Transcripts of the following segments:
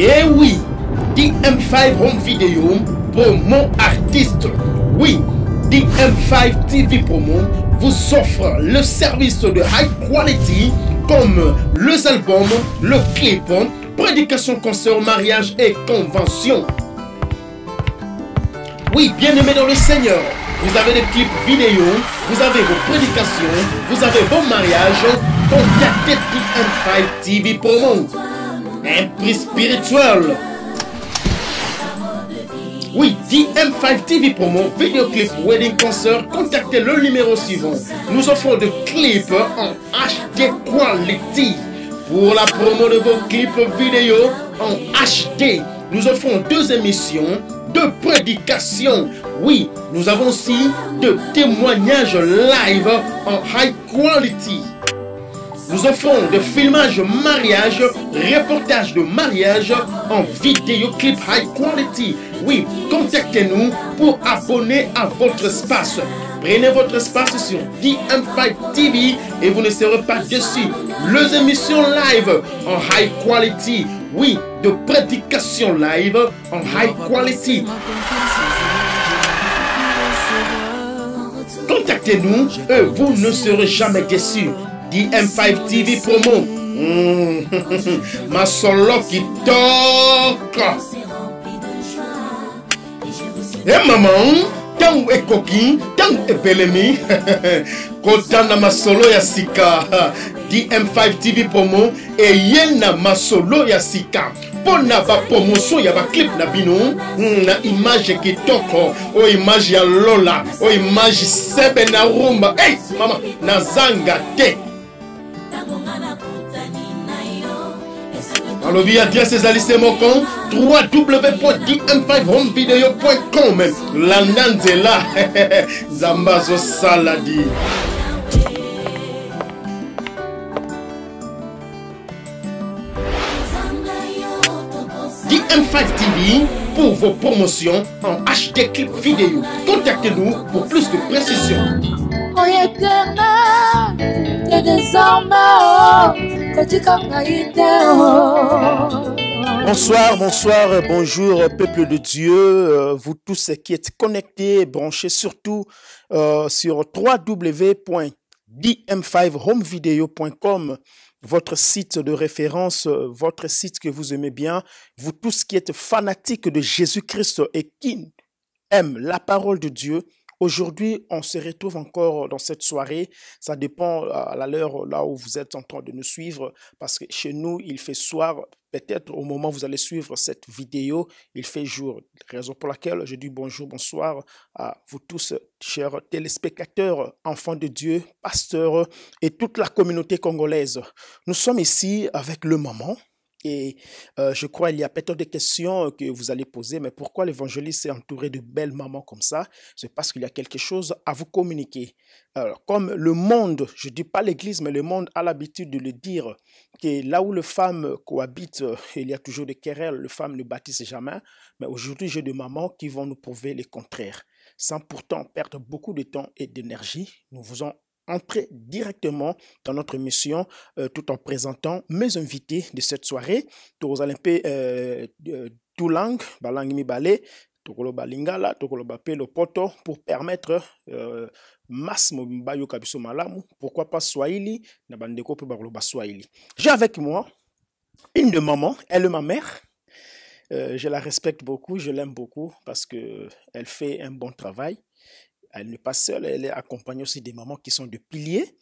Et eh oui, DM5 Home Video promo artiste. Oui, DM5 TV Promo vous offre le service de high quality comme les albums, le clip, prédication, concert, mariage et convention. Oui, bien aimé dans le Seigneur, vous avez des clips vidéo, vous avez vos prédications, vous avez vos mariages, contactez DM5 TV Promo. Un prix spirituel. Oui, DM5 TV promo, mon vidéoclip Wedding Concert, contactez le numéro suivant. Nous offrons des clips en HD quality. Pour la promo de vos clips vidéo en HD, nous offrons deux émissions, de prédication. Oui, nous avons aussi deux témoignages live en high quality. Nous offrons des filmages mariage, reportage de mariage en vidéo clip high quality. Oui, contactez-nous pour abonner à votre espace. Prenez votre espace sur DM5 TV et vous ne serez pas déçu. Les émissions live en high quality. Oui, de prédication live en high quality. Contactez-nous et vous ne serez jamais déçus. DM5 TV promo mm. masolo kitoko e hey, mama ntango ekoki ntango epelemi kotanda masolo ya sika dm5 tv promo eye na masolo ya sika mpo na bapromotion ya baclipe na bino mm, na image kitoko oyo oh, image ya lola oyo oh, image sebe na rumba ei hey, mama nazanga te alobi adrese c'est se Mokon, www.dm5homevideo.com landa nzela Zambazo Saladie. dm5 tv pour vos promotions en hd clip vidéo contactez-nous pour plus de précisions Bonsoir, bonsoir, bonjour peuple de Dieu, euh, vous tous qui êtes connectés, branchés surtout euh, sur www.dm5homevideo.com votre site de référence, euh, votre site que vous aimez bien, vous tous qui êtes fanatiques de Jésus-Christ et qui aiment la parole de Dieu, Aujourd'hui, on se retrouve encore dans cette soirée. Ça dépend euh, à l'heure là où vous êtes en train de nous suivre, parce que chez nous, il fait soir. Peut-être au moment où vous allez suivre cette vidéo, il fait jour. Raison pour laquelle je dis bonjour, bonsoir à vous tous, chers téléspectateurs, enfants de Dieu, pasteurs et toute la communauté congolaise. Nous sommes ici avec le moment et euh, je crois qu'il y a peut-être des questions euh, que vous allez poser, mais pourquoi l'évangéliste est entouré de belles mamans comme ça C'est parce qu'il y a quelque chose à vous communiquer. Alors, comme le monde, je ne dis pas l'Église, mais le monde a l'habitude de le dire, que là où les femmes cohabitent, euh, il y a toujours des querelles, les femmes ne bâtissent jamais. Mais aujourd'hui, j'ai des mamans qui vont nous prouver le contraire. Sans pourtant perdre beaucoup de temps et d'énergie, nous vous entrer directement dans notre mission euh, tout en présentant mes invités de cette soirée. Tozalepe euh, Toulang, Balangmi Balé, tokoloba lingala tokoloba pe lopoto pour permettre euh, masse mobimba yoka malamu pourquoi pas swahili na bandeko pe swahili j'ai avec moi une de maman elle est ma mère euh, je la respecte beaucoup je l'aime beaucoup parce que elle fait un bon travail elle n'est pas seule, elle est accompagnée aussi des mamans qui sont des piliers.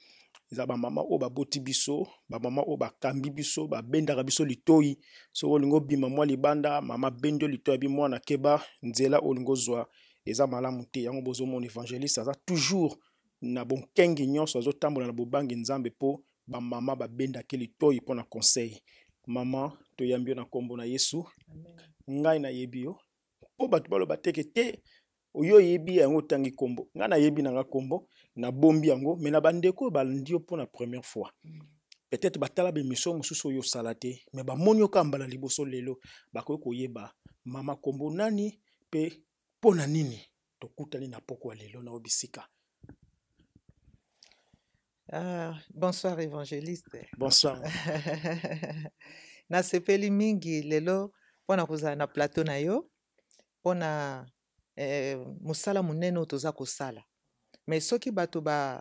eza bamama oyo baboti biso bamama oyo bakambi biso babendaka biso litoi soki olingi obima maman libanda mama bendi yo litoi yabi na keba nzela olingi zwa. eza malamu te yango mon évangéliste aza toujours na bonkenge nyonso azotambola na bobangi nzambe mpo bamama babendaki litoi mpo na conseil mama to yambio na nkombo na yesu ngai na yebio, mpo bato baloba te oyo oyebi yango otangi kombo ngai nayebi nanga kombo nabombi yango me na bandeko oyo balandi yo mpo na première fois mm. peut-être batala bemission mosusu oyo osala te me bamoni yo ka mbala liboso lelo bakoki koyeba mama kombo nani mpe mpo na nini tokutani na pokwa lelo na obisika Ah, bonsoir évangéliste bonsoir nasepeli mingi lelo mpo na kozala na plateau na yo mpo na eh, mosala monene oyo toza kosala me soki bato ba,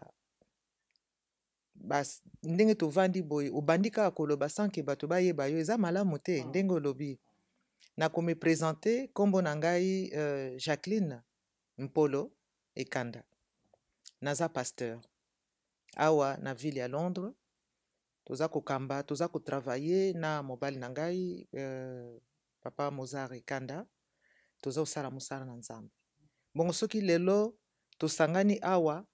ba ndenge tovandi boye obandi kaka koloba sanke bato bayeba yo eza malamu te mm. ndenge olobi nakomi présente nkombo na ngai euh, jacqueline mpolo ekanda naza pasteur awa na ville ya londres toza kokamba toza kotravaille na mobali na ngai euh, papa mozar ekanda toza kosala mosala na nzambe bongo soki lelo tosangani awa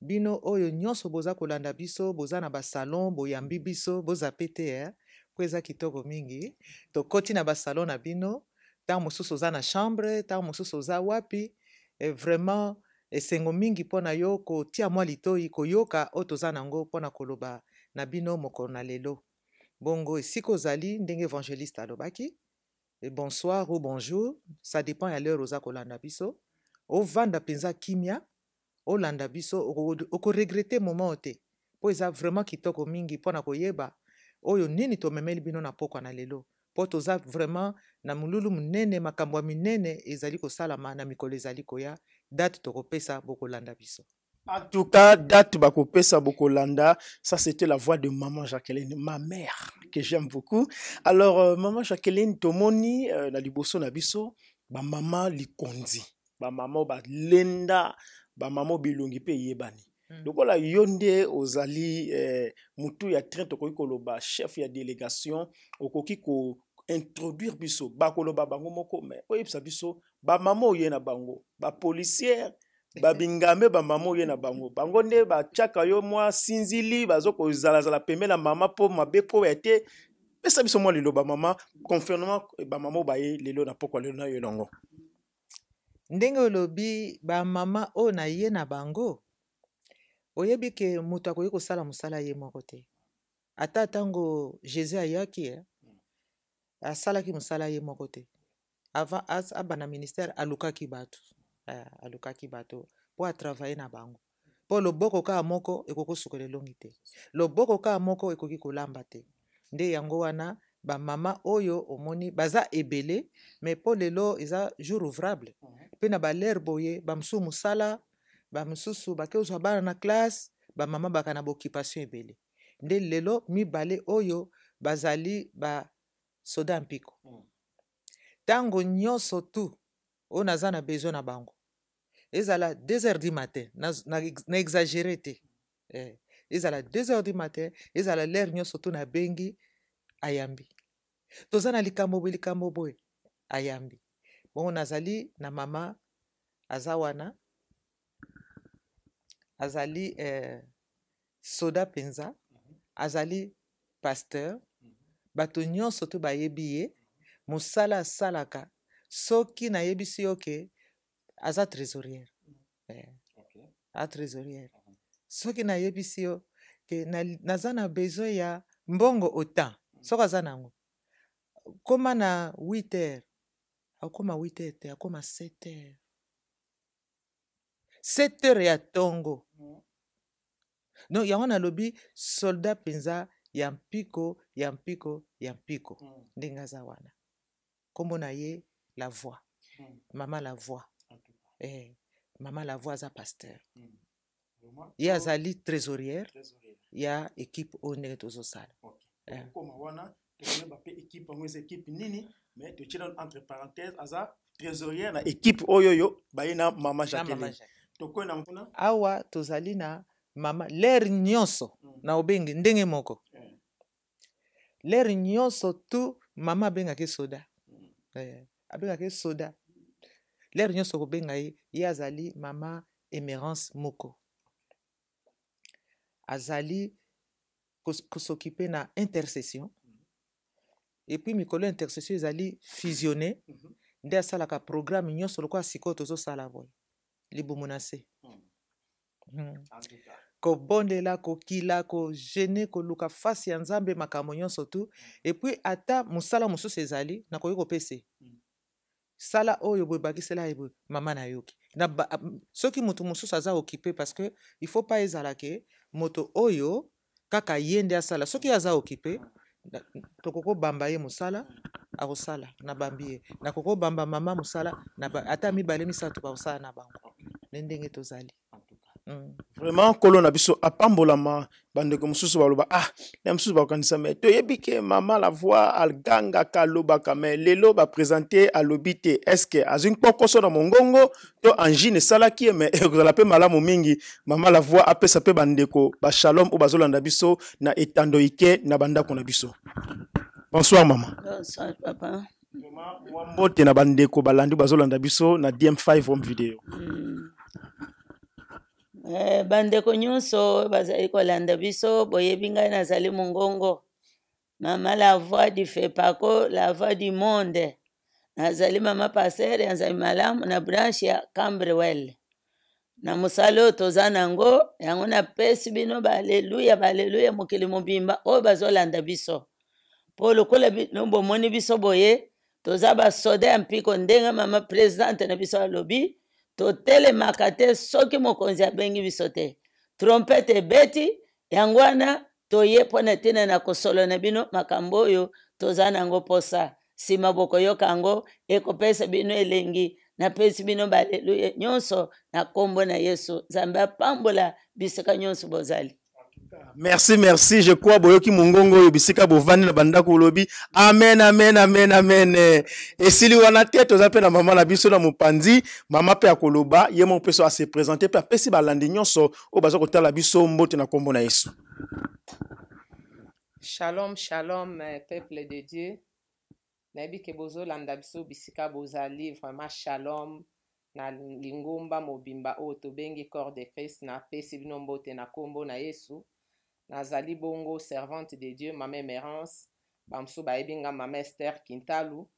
bino oyo nyonso boza kolanda biso boza na basalon boyambi biso boza pe te eh? po eza kitoko mingi tokoti na basalon na bino ntango mosusu oza na chambre ntango mosusu oza wapi e vraiment esengo mingi mpo na yo kotia mwa litoi koyoka oyo toza nango mpo na koloba na bino mokolo na lelo bongo esika ozali ndenge évangéliste alobaki e bonsoir ou bonjour ça dépend ya lere oza kolanda biso ovanda mpenza kimia olanda biso okoregrete moment o te mpo eza vraiment kitoko mingi mpona koyeba oyo nini tomemeli bino na pokwa na lelo mpo toza vraiment na molulu monene makambo ya minene ezali kosalama na mikolo ezali koya date tokopesa bokolanda biso En tout cas, date bako pesa bokolanda, ça c'était la voix de maman Jacqueline, ma mère. que j'aime beaucoup alors euh, mama jacqueline tomoni euh, na liboso na biso bamama likondi bamama oyo balenda bamama oyo bilongi mpe eyebani mm. lokola yo nde ozali eh, motu ya train tokoki koloba chef ya délégation okoki ko introduire biso bakoloba bango moko me oyebisa biso bamama oyo ye na bango bapolisiere babingame bamama oye na bango bango nde batiaka yo mwa sinzili baza kozalazala pembe na mama mpo mabe koya te pesa biso mwa lelo bamama confirnement eh, bamama oyo baye lelo na pokwa lelo na yo elongo ndenge olobi bamama oyo na ye na bango oyebi ke moto akoki kosala mosala ye moko te ata ntango jésus ayaki eh, asalaki mosala ye moko te avant abanda ministère alukaki bato uh, alukaki bato mpo atravaye na bango mpo loboko kaka moko ekoki kosukola elongi te loboko kaka moko ekoki kolamba te nde yango wana bamama oyo omoni baza ebele mais mpo lelo eza jour ouvrable mpe na balere boye bamosusu mosala bamosusu bake ozwa bana na classe bamama baka na baoccupation ebele nde lelo mibale oyo bazali basoda mpiko mm. ntango nyonso tu oyo naza na besoin na bango ezala 2 heures du matin na, na, na exagere te eh. ezala 2 heures du matin ezala lere nyonso to nabengi ayambi toza na likambo boye likambo boye ayambi bongo nazali na mama aza wana azali eh, soda mpenza azali pasteur mhm. bato nyonso to bayebi ye mosala asalaka soki nayebisi yo ke aza trésoriere yeah. okay. a trésoriere uh mhm. -huh. soki nayebisi yo ke naza na, na besoin ya mbongo otan mhm. soki aza nango koma na 8 heure akoma 8 heure te akoma 7 heure 7 heure ya ntongo mhm. donc yango nalobi soldat mpenza ya mpiko ya mpiko ya mpiko ndenge aza wana nkombo na ye la voix mm. mama la voix eh, mama la voix aza paster mm. ye azali trésorière ya équipe oyo ndenge tozosala okay. eh. tokoyeba mpe ekipe yango eza ekipe nini me totie nano entre parenthèse aza trésorière na ekipe oyo oyo baye na mama jacqueline tokoye na mpona awa tozali na mama lere nyonso mm. na obenge ndenge moko mm. Eh. lere nyonso tu mama abengaki soda mm. eh. abengaka ye soda lere nyonso kobenga ye ye azali mama emerance moko azali kosoki mpe na intercession epuis mikolo ya intercession ezali fusionné mhm. nde asalaka programme nyonso lokola sikoyo tozosala boye libumu na se mhm. hmm. kobondela kokila kogene koluka fasi ya nzambe makambo nyonso tu mhm. epuis ata mosala mosusu ezali nakoki kopesa sala oyo boye bakisela ye boye mama nayoki na ah, soki moto mosusu aza okipe parceke il faut pas ezala ke moto oyo kaka ye nde asala soki aza okipe tokokobamba ye mosala akosala na bambi ye nakokobamba mama mosala ata mibale misato bakosala na bango nde ndenge tozali Mm. vraiment kolo na biso apambolama bandeko mosusu baloba ah na mosusu bakokanisa me toyebi ke mama la voi agangaka alobaka me lelo baprésente alobi te estce azwi mpokoso na mongongo to angine esalaki ye me ekozala mpe malamu mingi mama la voi apesa mpe bandeko bashalom oyo bazolanda biso na etando ike na bandako na biso bonsoir mama bonsoir, papa. mama wambote na bandeko balandi bazolanda biso na dm5 home video mm. Eh, bandeko nyonso oyo bazali kolanda biso boyebi ngai nazali mongongo mama la voix du fepako la voix du monde nazali mama paster ya nzambi malamu na branche ya cambrewell na mosala oyo toza nango yango napesi bino baaleluya baaleluya mokili mobimba oyo bazolanda biso mpo lokola bino bomoni biso boye toza basoda ya mpiko ndenge mama presidante na biso alobi totelemaka te soki mokonzi abengi biso te trompete ebeti yango wana toye mpona ntina na kosolo na bino makambo oyo toza nango mposa nsima bokoyoka yango ekopesa bino elengi napesi bino baaleluya nyonso na nkombo na yesu nzambe apambola bisika nyonso bozali merci merci je crois boyoki mongongo oyo bisika bovandi na bandako olobi amen amen amen amen esili wana te toza mpe na mama na biso na mopanzi mama mpe akoloba ye moko mpe so ase présente mpe apesi balandi nyonso oyo baza kotala biso mbote na nkombo na yesu shalom shalom euh, peuple de dieu nayebi ke bozolanda biso bisika bozali vraiment shalom na lingomba mobimba oyo tobengi corps de christ napesi bino mbote na nkombo na yesu nazali bongo servante de dieu mama emerance bamosusu bayebi nga mama ester kintalu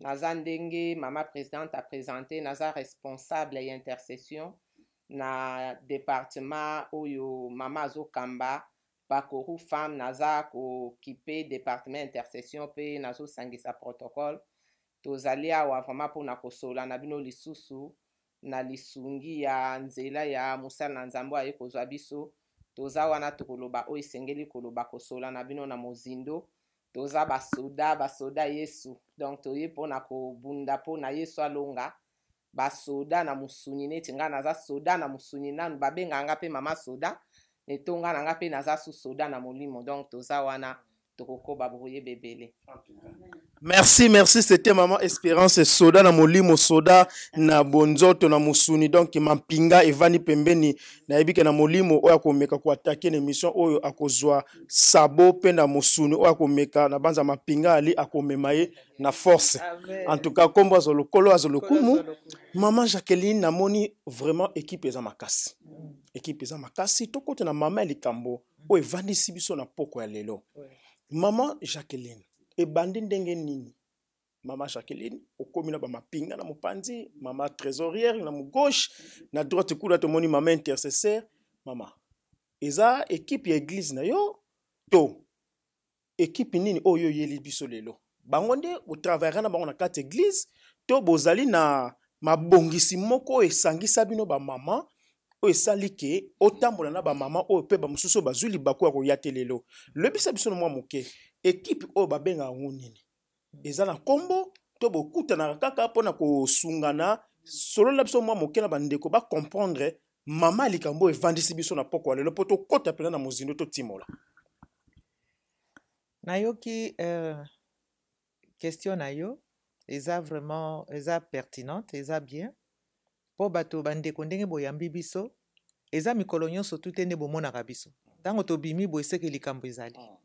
naza ndenge mama présidente apresente naza responsable ya intercession na département oyo mama azokamba bakoru femme naza kokipe département intercession mpe nazosangisa protocole tozali awa vraiment mpona kosola na bino lisusu na lisungi ya nzela ya mosala na nzambe aye kozwa biso toza wana tokoloba oyo esengeli koloba kosola na bino na mozindo toza basoda basoda yesu donc toye mpona kobunda mpona yesu alonga basoda na mosuni neti ngai naza soda na mosuni nanu babengaka nga mpe mama soda netonga na nga mpe naza su soda na molimo donc toza wana tokokoba boyeba ebele merci merci c'était mama espérance soda na molimo soda na bonzoto na mosuni donc mampinga evandi pembeni nayebi ke na molimo oyo akomeka koatake na émission oyo akozwa sabo mpe na mosuni oyo akomeka na banza mampinga ali akomema ye na force en tout cas nkombo azwa lokolo azwa lokumu mama jacqueline namoni vraiment équipe eza makasi équipe eza makasi tokota na mama ya likambo oyo evandisi biso na poko ya lelo mama jacqueline ebandi ndenge nini mama jacqueline okomi na bamapinga na mopanzi mama trésorière na mogauche na droite kuna tomoni mama intercesseur mama eza ekipe ya eglize na yo to ekipe nini oyo oyeli biso lelo bango nde botravaillera na bango na kati eglize to bozali na mabongisi moko oyo esangisa bino bamama oyo esali ke otambola na bamama oyo mpe bamosusu oyo bazwi libaku ya koya te lelo lobisa biso na mwa moke ekipe oyo babengaka yango nini eza na nkombo to bokutanaka kaka mpona kosungana solola biso mwa moke na bandeko bacomprendre mama likambo oyo evandisi biso na poko ya lelo mpo tokɔta mpena na mozindo totimola nayoki euh, question na yo eza vraiment eza pertinente eza bien mpo bato bandeko ndenge boyambi biso eza mikolo nyonso tu te nde bomonaka biso ntango tobimi boye seke likambo ezali mm.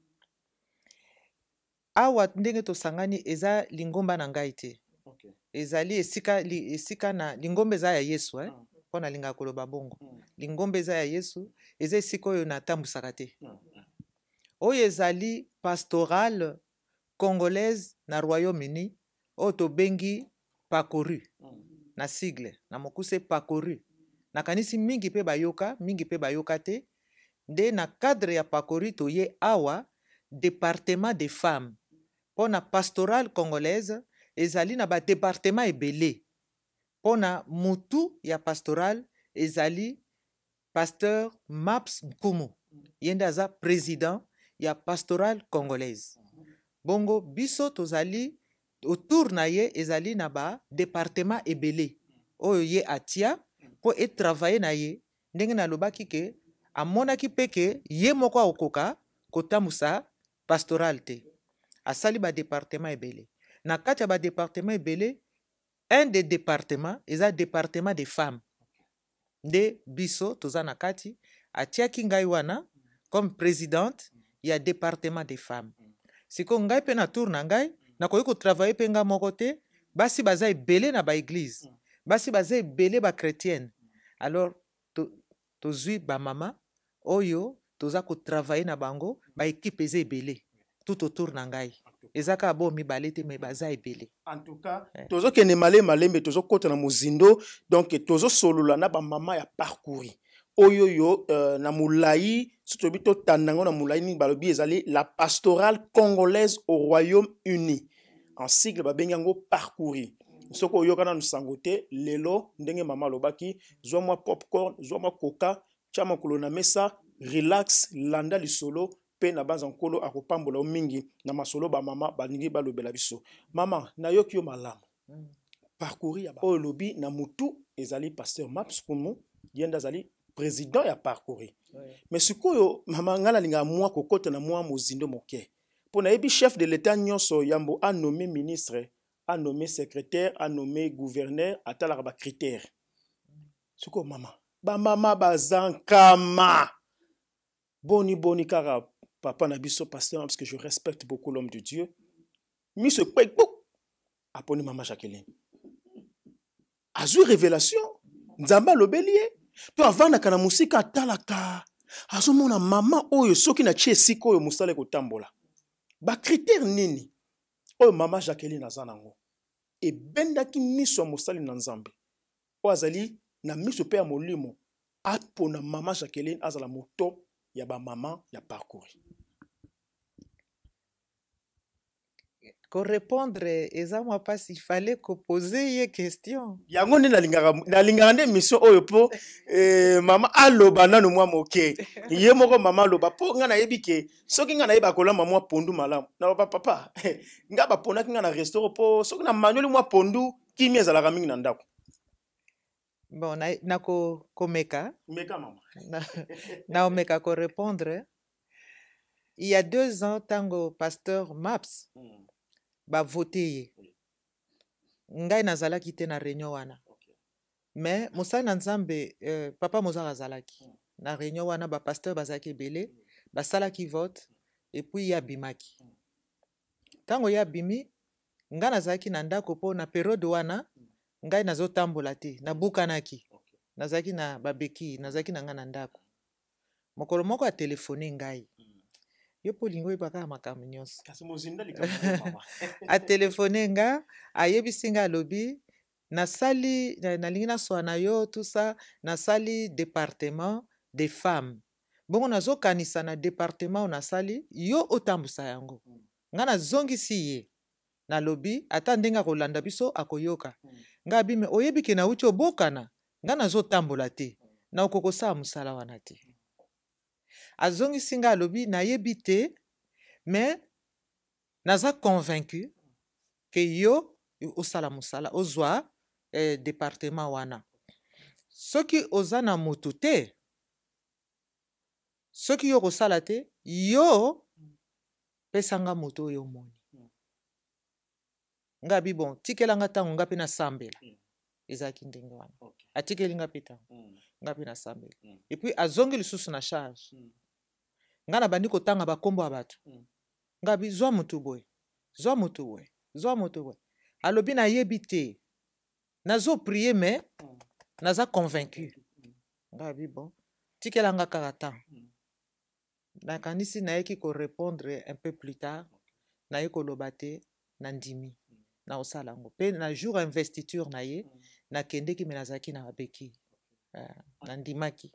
awa ndenge tosangani eza lingomba na ngai te okay. ezali esika, li, esika na lingomba eza ya yesu eh? mm. mpo nalingaka koloba bongo mm. lingomba eza ya yesu eza esika oyo natambwisaka te mm. oyo ezali pastorale congolaise na royaume-uni oyo tobengi pacoru hmm. na sigle na mokuse pacoru nakanisi mingi mpe bayoka mingi mpe bayoka te nde na cadre ya pacoru toye awa département des femmes mpo na pastorale congolaise ezali na badepartement ebele mpo na motu ya pastorale ezali pasteur maps nkumu ye nde aza président ya pastorale congolaise bongo biso tozali autour na ye ezali na badepartement ebele oyo ye atia mpo etravaye na ye ndenge nalobaki ke amonaki mpe ke ye moko akokoka kotambusa pastorale te asali badepartement ebele na kati ya badepartement ebele un des départements eza département des femmes nde biso toza na kati atiaki ngai wana comme présidente ya département des femmes sikoyo ngai mpe na tour na ngai nakoki kotravaille mpe ngai moko te basi baza ebele na baeglize basi baza ebele bachrétienne alors tozwi to bamama oyo toza kotravaille na bango baekipe eza ebele tout autour na ngai bo mibale balete me baza ebele en tout cas eh. ouais. male, malema tozo kota na muzindo donc tozosolola na mama ya parcouri oyo yo euh, na molai so toyebi tanango na molai nini balobi ezali la pastorale congolaise au royaume uni en sigle ba yango parcouri soko yo kana nusangote lelo ndenge mama lobaki, zwa mwa popcorn zwa mwa coca, chamo kolona mesa relax landa solo. mpe na banza nkolo akopambola yo mingi na masolo bamama balingi balobela biso mama nayoki yo malamu mm. parcouri ya oyo olobi na motu ezali paster maps kumu ye nde azali président ya parcouri mais sikoyo mama ngai nalingaka mwa kokota na mwa mozindo moke mpo nayebi chef de l'état nyonso yambo anome ministre anome secrétaire anome gouverneur atalaka bacritere mm. sikoyo mama bamama baza nkama boni boni kaka papa na biso pasteur parce que je respecte beaucoup l'homme de dieu miso ekpai kpo aponi mama jacqueline azwi révélation nzambe alobeli ye mpe avandaka na mosika atalaka azomona mama oyo soki natie esika oyo mosala ekotambola bakritere nini oyo mama jacqueline aza nango ebendaki miso ya mosali na nzambe oyo azali na miso mpe ya molimo apona mama jacqueline azala moto ya bamama ya parcouri korepondre eza mwa mpasi ko kopose ye question yango nde nalingaka nde mission oyo po eh, mama aloba nano mwa moke ye moko mama aloba po nga nayebi ke soki nga nayeba kolamba mwa pondu malamu naloba papa nga bapondaki nga na restaurant po soki na manioli mwa pondu kimia ezalaka mingi na ndako bon nakomeka na meka mama maman na correspondre il y a deux ans tango pasteur maps mm. bavote ye ngai nazalaki te na réunion wana me mosali na nzambe euh, papa mozaka azalaki na réunion wana bapasteur bazalaki ebele basalaki vote epuis ye abimaki ntango ye abimi ngai nazalaki na ndako mpo na periode wana ngai nazotambola te nabukanaki nazalaki na babeki nazalaki na ngai na ndako mokolo moko atelefone ngai ye mpo olingi oyeba kaka makambo nyonso atelefone nga ayebisi nga alobi nasali nalingi naswa na yo tusa nasali département des femmes bongo nazokanisa na département oyo nasali yo otambusa yango mm. nga nazongisi ye nalobi ata ndenge akolanda biso akoyoka mm. nga abime oyebi ke nauti obokana nga nazotambola te mm. na okoki kosala mosala wana te azongisi nga alobi nayebi te me naza convaincu ke yo osala mosala ozwa eh, departement wana soki oza na motu te soki yo kosala te yo pesanga moto oyo omoni nga bi bon tikelanga ntango nga mpe nasambela mm. ezalaki ndenge wana atikeli nga mpe ntango mm. nga mpe nasambela mm. epuis azongi lisusu na charge ngai nabandi kotanga bakombo ya bato mm. zwa je mm. naza convaincu mm. ngai bon na un peu plus tard lobate na ndimi nandimi naosala ngo pe. na jour investiture na ye nakendeki me nazalaki na babeki euh, nandimaki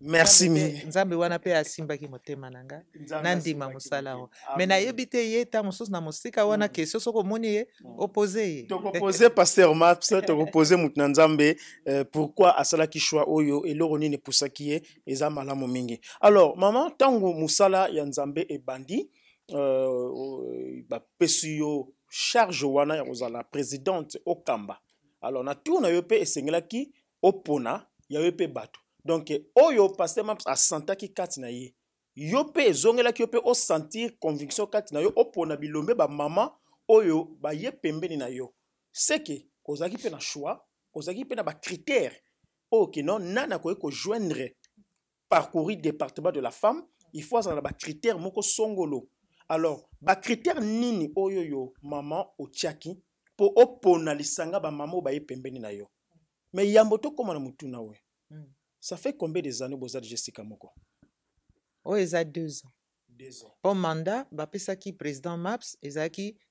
merci mingi nzambe wana mpe asimbaki motema na nga nandima mosala yango me nayebi te ye ntango mosusu na mosika wana kestio mm. soki omoni ye mm. opose ye tokopose paster maps tokopose motu na nzambe euh, pourkui asalaki shwi oyo eloko nini epusaki ye eza malamu mingi alors mama ntango mosala ya nzambe ebandi euh, bapesi yo charge wana ya kozala présidente okamba alors na tour na yo mpe esengelaki opona ya yo mpe bato donc oyo paster maps asantaki kati na ye yo pe zongela ki yo o sentir conviction kati na yo opona bilombe mama oyo baye pembeni na yo seke ozalaki pe na choix ozalaki pe na ki oyo nana ko ko joindrait parcourir département de la femme il faut azala ba bacritere moko songolo alors critère nini oyo yo maman o otiaki mpo opona lisanga o ba baye pembeni na yo mais yambo tokóma na mutuna we mm. Ça fait combien des années vous êtes Jessica Moko Oh, ils ont deux ans. Deux ans. Pour mandat, qui président MAPS, ils ont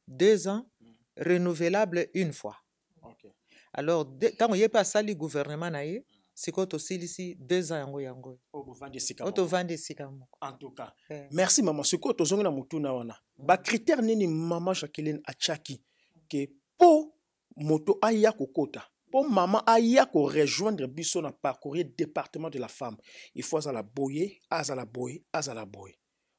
deux ans, renouvelable une fois. Ok. Alors, quand vous y pas passé le gouvernement, c'est qu'on aussi ici deux ans yango yango. Oto vende sikamoko. En tout cas. Eh. Merci maman. Ce que tozongi na mutuna wana. Ba hmm. critère nini maman Jacqueline Achaki que po moto aya kokota. Pour maman aya rejoindre biso na parcourir département de la femme il faut à boye la boye azala boye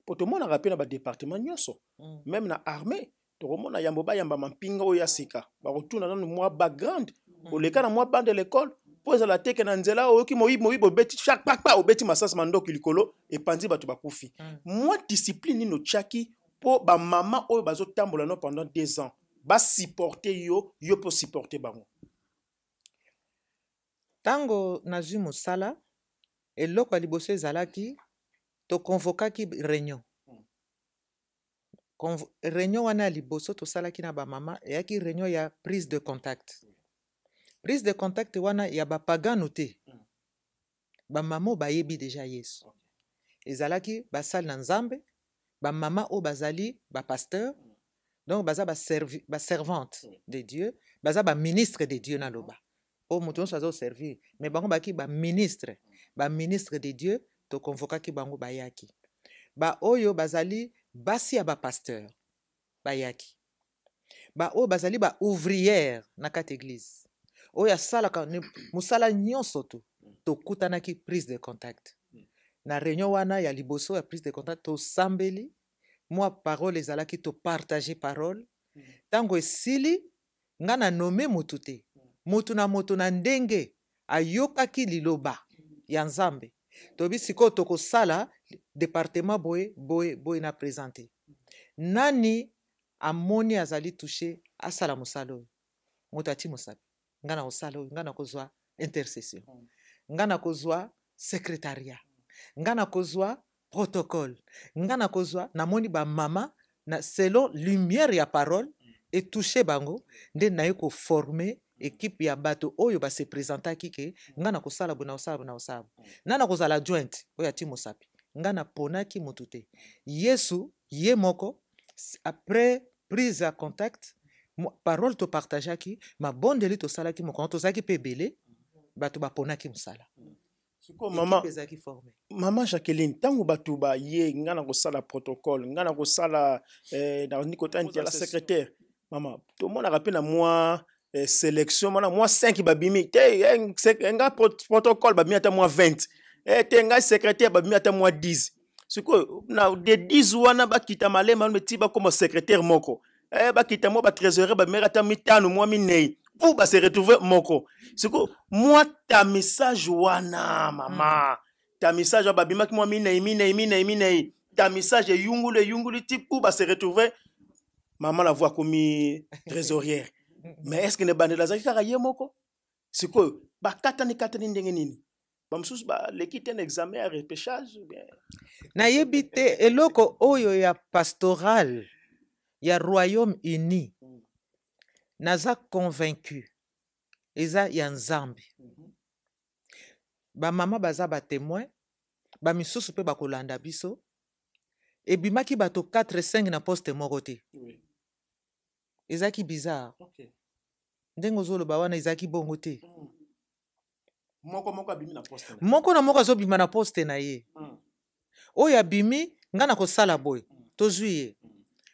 mpo tomonaka mpe na badepartement département mm. Même na armée tokomona yambo bayambama mpinga o ya sika bah, mois nanu mwa bagrande mm. oleka na mois bande l'école pose la teke na nzela oyoki oh, moyibi moyibi obeti chaque papa obeti oh, masasi mandoki likolo ba bato bakufi mm. Moi discipline pour otyaki bah, maman bamama oyo oh, bazotambola no pendant deux ans bah, supporter yo yo pour supporter bango ntango nazwi mosala eloko ya liboso ezalaki tokonvokaki réunion Konvo, réunion wana ya liboso tosalaki na bamama eyaki réunion ya prise de contact prise de contact wana ya bapagano te bamama oyo bayebi deja yesu ezalaki basale na nzambe bamama oyo bazali bapasteur donc baza baservante de dieu baza baministre de dieu naloba Oh, o mais nyonso servir bango ministre. ministre de dieu ki bango bayaki oyo bazali basi ya bazali na église nyonso to prise de contact na réunion wana ya liboso prise de contact sambeli moi parole ezalaki partager parole mm. tango esili nga na moto na moto na ndenge ayokaki liloba ya nzambe toyebi sikoyo tokosala departement boye boye boye na présente nani amoni azali touche asala mosala oyo moto ati mosapi nga na kosala oyo nga na kozwa intercession nga na kozwa secrétariat nga na kozwa protocole nga na kozwa namoni bamama na selon lumière ya parole etouche bango nde naye koforme ekipe ya bato oyo basepresentaki ke mm. nga na kosala bo na kosala bo na kosala bo mm. nga na kozala adjointe oyo ati mosapi nga naponaki motu te mm. yesu ye moko après prise ya contact parole topartageaki mabondeli tosalaki mokono tozalaki mpe ebele bato baponaki mosala mama, mama jacqueline ntango bato baye nga na kosala protocole nga na kosala eh, na nikotani ya la secrétaire mama tomonaka mpe na mwa selection mwana mwa 5 babimi te nga protocole babimi ata mwa 20 te ngai secrétaire babimi ata mwa 10 sikoyo na de 10 wana bakita malema wana beti bakoma secrétaire moko eh, bakita mwa batrésorier babimaki ata mitano mwa minei mpo base retrouve moko sikoyo mwa ta message wana mama mm. ta message babimaki mwa minei minei minei minei ta message eyungulu eyungulu ti mpo base retrouve mama la voix akomi trésorière mais estce ne bandelo azalaki kaka ye moko sikoyo bakatani katani ndenge nini bamosusu baleki te na examen ya repêchage nayebi te eloko oyo ya pastoral ya royaume uni mm. naza convaincu eza ya nzambe mm-hmm. bamama baza batémoin bamisusu mpe bakolanda biso ebimaki bato 4 5 na poste moko te ezalaki bizarre okay. ndenge ozoloba wana ezalaki bongo te hmm. moko moko abimi na poste moko na moko azobima na poste na ye hmm. oyo abimi nga na kosala boye hmm. tozwi ye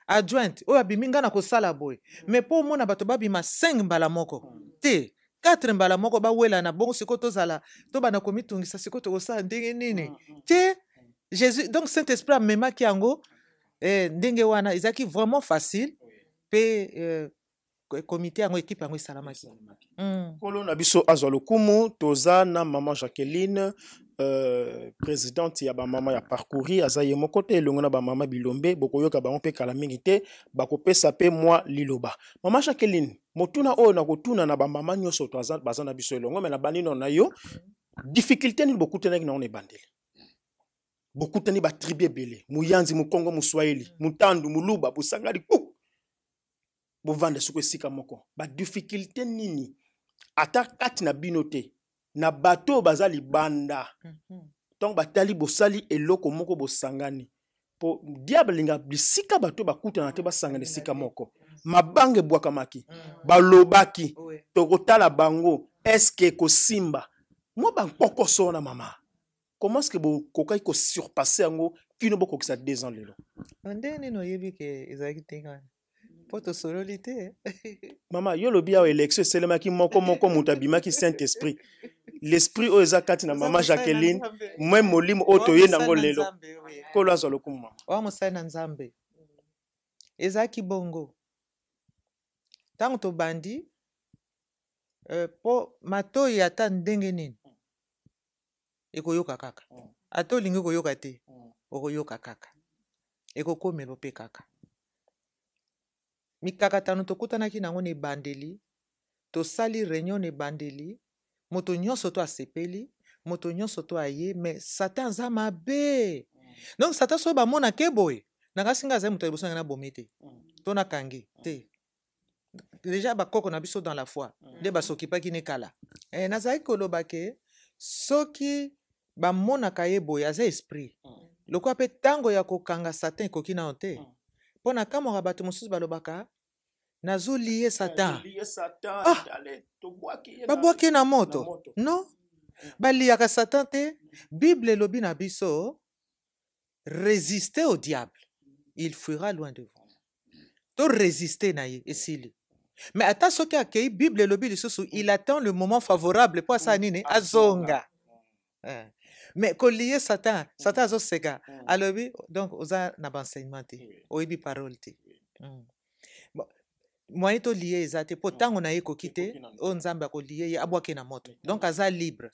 adjointe oyo abimi nga na kosala boye me mpo omona bato babima 5 mbala moko te 4 mbala moko bawelana bongo sikoyo tozala tobanda komitungisa sikoyo tokosala ndenge nini te jésus donc saint esprit amemaki yango eh, ndenge wana ezalaki vraiment facile mpe eh, komite yango ekipe yango esalamaki mm. nkolo na biso azwa lokumu toza na mama jacqueline euh, présidente ya bamama ya parcouri aza ye moko te elongo na bamama bilombe bokoyoka bango mpe kala mingi te bakopesa mpe mwa liloba mama jacqueline motuna oyo nakotuna na bamama nyonso baza na biso elongo me na banino na yo difficulté nini bokutanaki nango na ebandeli bokutani batribu ebele moyanzi mokongo moswahili motandu moluba bosangani kuk bovanda soko esika moko badiffikulté nini ata kati na bino te na bato oyo baza libanda mm -hmm. ntongo batali bosali eloko moko bosangani mpo diable alingaka bisika bato oyo bakutana te basangana esika moko mabanga ebwakamaki mhm. balobaki tokotala bango eske ekosimba mwa bankokoso wana mama comment ceque bokokaki kosurpasse yango kino bokokisa deux ans lelo ndenge nini oyebi ke ezalaki te wana mpo tosololi te mama yo olobi awa élection eselemaki moko moko moto abimaki saint esprit l'esprit oyo eza kati na mama jacqueline mwe molimo oyo toye nango lelo kolo azwa lokumu mama oa mosali na nzambe ezalaki bongo ntango tobandi mpo euh, matoi ata ndenge nini ekoyoka kaka mm. ata olingi koyoka te mm. okoyoka kaka ekokomela mpe kaka mikakatano tokutanaki nango na ebandeli tosali réunion na ebandeli moto nyonso to asepeli moto nyonso to aye me satan aza mabe mm. donc satan soki bamona ke boye nangasinga azali moto ya liboso nangai nabomi te mm. to nakangi te mm. déjà bakoko na biso dans la foi nde basokipaki ne kala e, eh, nazalaki koloba ke soki bamonaka ye boye aza esprit lokola mpe ntango ya kokanga satan ekoki nano te mpo na kamwaka bato mosusu balobaka lié satan ah, babwaki na moto non ya mm. satan te bible elobi na biso résister au diable il fuira loin de vous to résister na ye esili mais ata soki akei bible elobi lisusu il attend le moment favorable pour asala nini mm. azonga mm. Eh. mais mais kolie satan satan azoseka alobi donc oza na baenseignement te bi parole te moyen tolie eza te mpo ntango na ye ekoki te oyo nzambe akolie ye abwaki na moto donc aza libre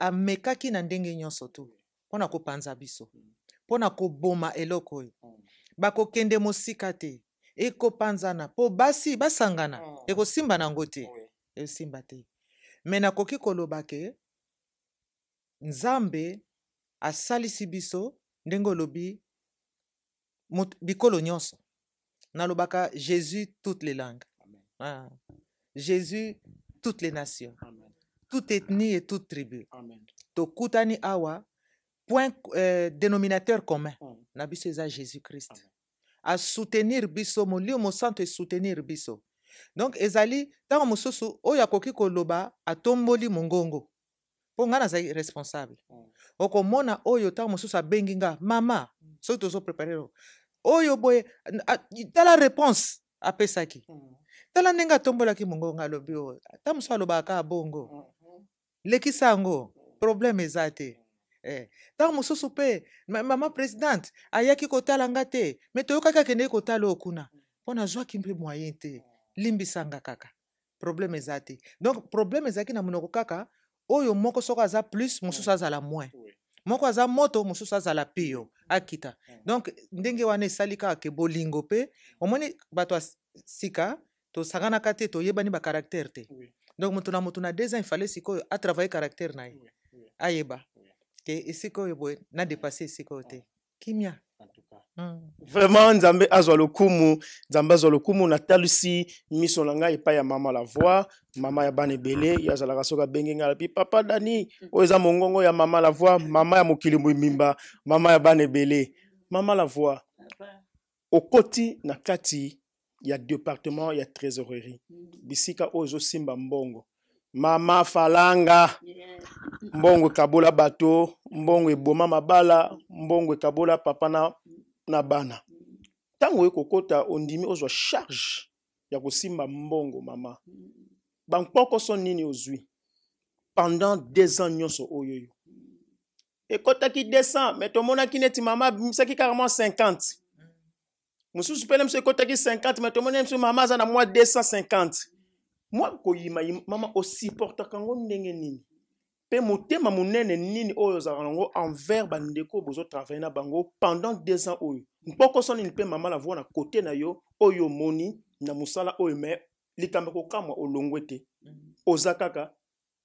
amekaki na ndenge nyonso tu mpo na kopanza biso mpo na koboma eloko oyo mm. bakokende mosika te ekopanzana mpo basi basangana mm. ekosimba nango te esimba te me nakoki koloba ke nzambe asalisi biso ndenge olobi bikolo nyonso nalobaka jésus toutes les langues ah. jésus toutes les nations Amen. toute ethnie et toute tribu tokutani awa point euh, dénominateur commun mm. na jésus christ soutenir biso mo santo soutenir biso donc ezali ntango sosu, Oya yakoki koloba atomboli mongongo Pongana zai responsable mm. okomona oyo tama mosusu benginga, mama, mama so préparé. oyo boye tala réponse apesaki hmm. tala ndenge atombolaki mongongo alobi oyo ata mosu alobaka bongo hmm, hmm. lekisa yango problème eza te Eh. ntango mosusu mpe mama présidente ayaki kotala nga te me toyokaki akendeki kotala oyo kuna mpo nazwaki mpe moyen te limbisanga kaka problème eza te donc problème ezalaki na monoko kaka oyo moko soko aza plus mosusu azala moins moko aza moto mosusu azala pio akita mm. donc ndenge wana esali kaka ke bolingo mpe mm. omoni bato ya sika tosanganaka te toyebani bacaractere te donc moto na moto na deux ans efale sikoyo atravaille caractere na ye ayeba te esika oyo boye na dépasse esika oyo te mm. kimia Mm. vraiment nzambe azwa lokumu nzambe azwa lokumu natalisi miso na ngai epai ya mama la voi mama ya bana ebele ye azalaka soki abenge ngai alapi papa dani oyo eza mongongo ya mama la voi mama ya mokili mobimba mama ya bana ebele mama la voi okoti na kati ya département ya trésorerie bisika oyo ezosimba mbongo mama falanga mbongo ekabola bato mbongo eboma mabala mbongo ekabola papa na na bana ntango oye kokɔta ondimi ozwa charge ya kosimba mbongo mama bankpokoso nini ozwi pendant deux ans nyonso oyo yo ekɔtaki 200 me tomonaki neti mama abimisaki kaka mwa 50 mosusu mpene biso ekɔtaki 50 me tomonaki biso mama aza na mwa 250 mwa koyimayima mama osuportaka yango ndenge nini mpe motema monene nini oyo ozalaka nango envers bandeko oyo bozotravaille na bango pendant deux ans oyo mpokoso nini mpe mama navoi na kote na yo oyo omoni na mosala oyo me likambo kokamwa olongwe te oza kaka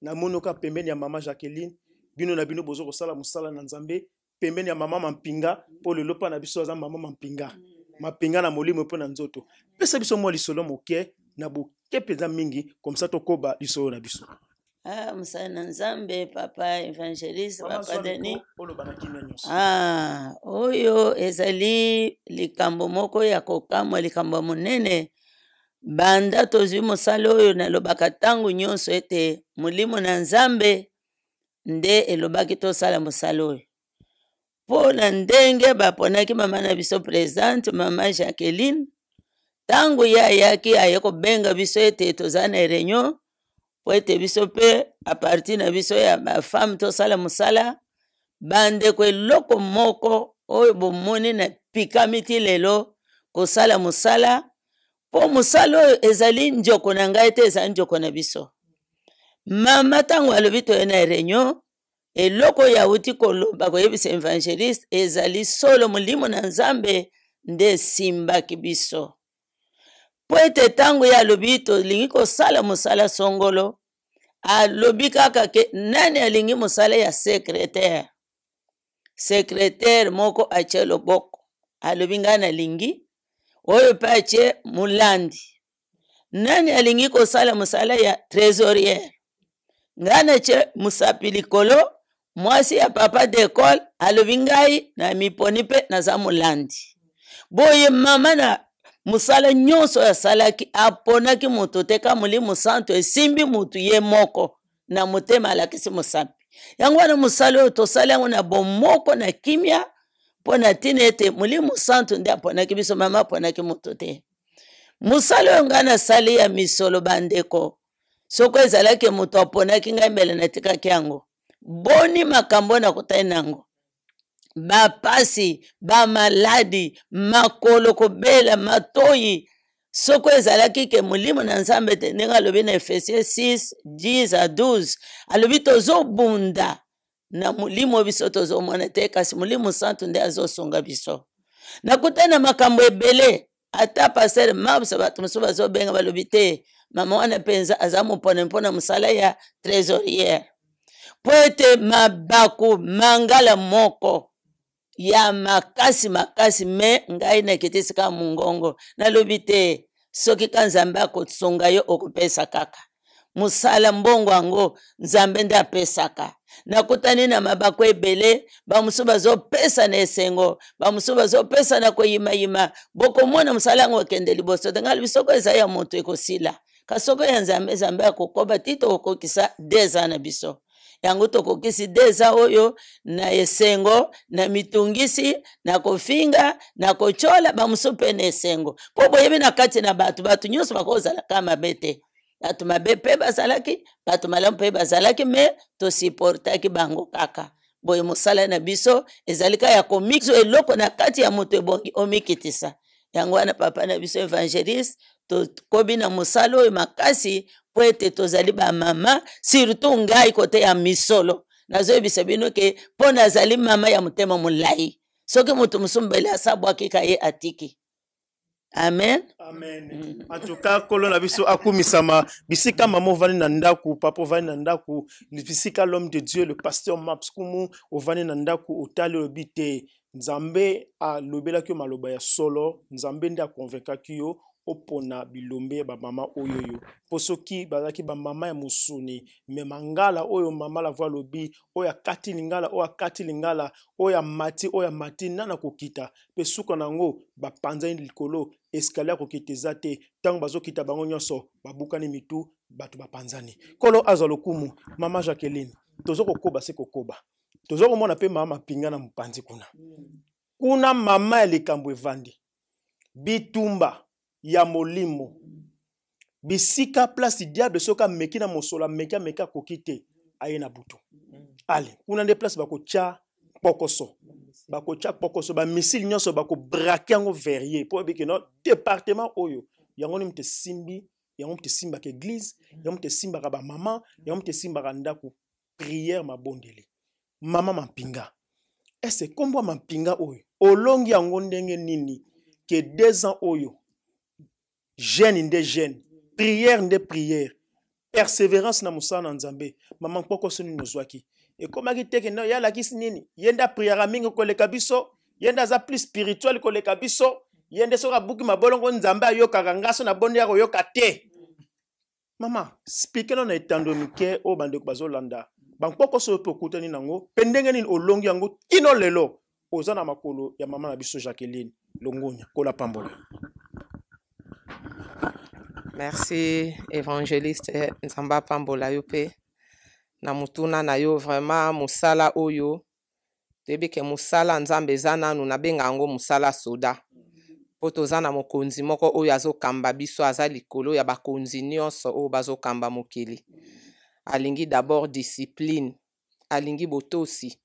namoni oka pembeni ya mama jacqueline bino na bino bozo kosala mosala na nzambe pembeni ya mama mampinga mpo lelo mpa na biso aza mama mampinga mampinga na molimo mpo na nzoto pesa biso mwa lisolo moke na boke mpenza mingi komisa tokoba lisolo na biso ah mosali na nzambe papa evangeliste papa deni ah oyo ezali likambo moko ya kokamwa likambo ya monene banda tozwi mosala oyo nalobaka ntango nyonso ete molimo na nzambe nde elobaki tosala mosala oyo mpo na ndenge baponaki mama na biso présidente mama jacqueline ntango ye ayaki aye kobenga biso ete toza na réunion po ete biso mpe aparti na biso ya bafame tosala mosala bandeko eloko moko oyo bomoni na pikami ti lelo kosala mosala mpo mosala oyo ezali njoko na ngai te ezali njoko na biso mama ntango alobi toye na réunion eloko oyo awuti koloba koyebisa evangeliste ezali solo molimo na nzambe nde esimbaki biso mpo ete ntango ye alobi tolingi kosala mosala songolo alobi kaka ke nani alingi mosala ya sekretare sekretare moko atie loboko alobi ngai nalingi oyo mpe atie molandi nani alingi kosala mosala ya trésoriere ngai natie mosapi likolo mwasi ya papa dekole alobi ngai na miponi mpe naza molandi boye mama na mosala nyonso asalaki aponaki moto te ka molimo santo esimbi motu ye moko na motema alakisi mosambi yango wana mosala oyo tosali yango na bomoko na kimia mpo na ntina ete molimo santo nde aponaki biso mama aponaki moto te mosala oyo ngai nasali ya misolo bandeko soko ezalaki moto aponaki ngai mbele natikaki yango boni makambo na kotali nango bapasi bamaladi makolo kobela matoyi soko ezalaki ke molimo na nzambe te ndenge alobi na efesie 6 10 a 12 alobi tozobunda na molimo biso tozomona te kasi molimo santu nde azosunga biso nakutani na makambo ebele ata paster mabs bato mosusu bazobenga balobi te mama wana mpenza aza mopone mpona mosala ya trésoriere mpo ete mabaku mangala moko ya makasi makasi me ngai nakitisi ka mungongo nalobi te soki ka nzambe akosunga yo okopesa kaka mosala mbongo yango nzambe nde apesaka nakutani na mabako ebele bamosusu bazopesa na esengo bamosusu bazopesa na koyimayima bokomona mosala yango ekende liboso te ngai lobi soko eza ya moto ekosila kasi soko ya nzambe nzambe akokoba ti tokokokisa deza na biso yango tokokisi deza oyo na esengo na mitungisi na kofinga na kocola bamosusu mpe na esengo mpo boyebi na kati na bato bato nyonso bakozalaka mabe te bato mabe mpe bazalaki bato malamu mpe bazalaki me tosiportaki bango kaka boye mosala na biso ezali ka ya komikisa eloko na kati ya moto ebongi omikitisa yango wana papa na biso evangeliste tokobi na mosala oyo makasi mpo ete tozali bamama surtout ngai kote ya misolo nazoyebisa bino ke mpo nazali mama ya motema molai soki moto mosumbeli asabwaki ka ye atiki amen amen mm. antuka nkolo na biso akumisama bisika mama ovandi na ndako papa ovandi na ndako bisika l'homme de dieu le pasteur maps kumu ovandi na ndako otali olobi te nzambe alobelaki yo maloba ya solo nzambe nde akonvainkaki yo opona bilombe ya bamama oyo oyo mpo soki bazalaki bamama ya mosuni me mangala oyo mama lavo alobi oyo akati lingala oyo akati lingala oyo amati oyo amati nani akokita mpe suka na yango bapanzani likolo eskale akokita eza te ntango bazokita bango nyonso babukani mitu bato bapanzani kolo azwa lokumu mama jacqueline toza kokoba se kokoba toza komona mpe mama mapinga na mopanzi kuna mm. kuna mama ya likambo evandi bitumba ya molimo bisika place diable soki ameki na mosolo ameki ameki akoki te aye na butu ale kuna nde place bakotya kpokoso bakotya kpokoso bamisile nyonso bakobrake yango vers ye mpo ebiki no département oyo yango nini moto esimbi yango moto esimbaka église yango moto esimbaka bamama yango moto esimbaka ndako priere mabondeli mama mampinga ese nkombo ya mampinga oyo olongi yango ndenge nini ke deux ans oyo jeûne nde jeûne prière nde prière persévérance na mosala na nzambe mama mkpoko so nini ozwaki ekomaki teke no ye alakisi nini ye nde apriara mingi koleka biso ye nde aza plus spirituel koleka biso ye nde soki abuki mabolongo nzambe ayokaka ngaso na bondi ya koyoka te mama spikeno na etando mike oyo bandeko bazolanda bankpoko so oyo mpe okutani nango mpe ndenge nini olongi yango kino lelo oza na makolo ya mama na biso jacqueline longonya kola pambola merci évangéliste nzambe apambola yo mpe na motuna na yo vraiment mosala oyo toyebi ke mosala nzambe eza nanu nabenga yango mosala soda mpo toza na mokonzi moko oyo azokamba biso aza likolo ya bakonzi nyonso oyo bazokamba mokili alingi d'abord discipline alingi botosi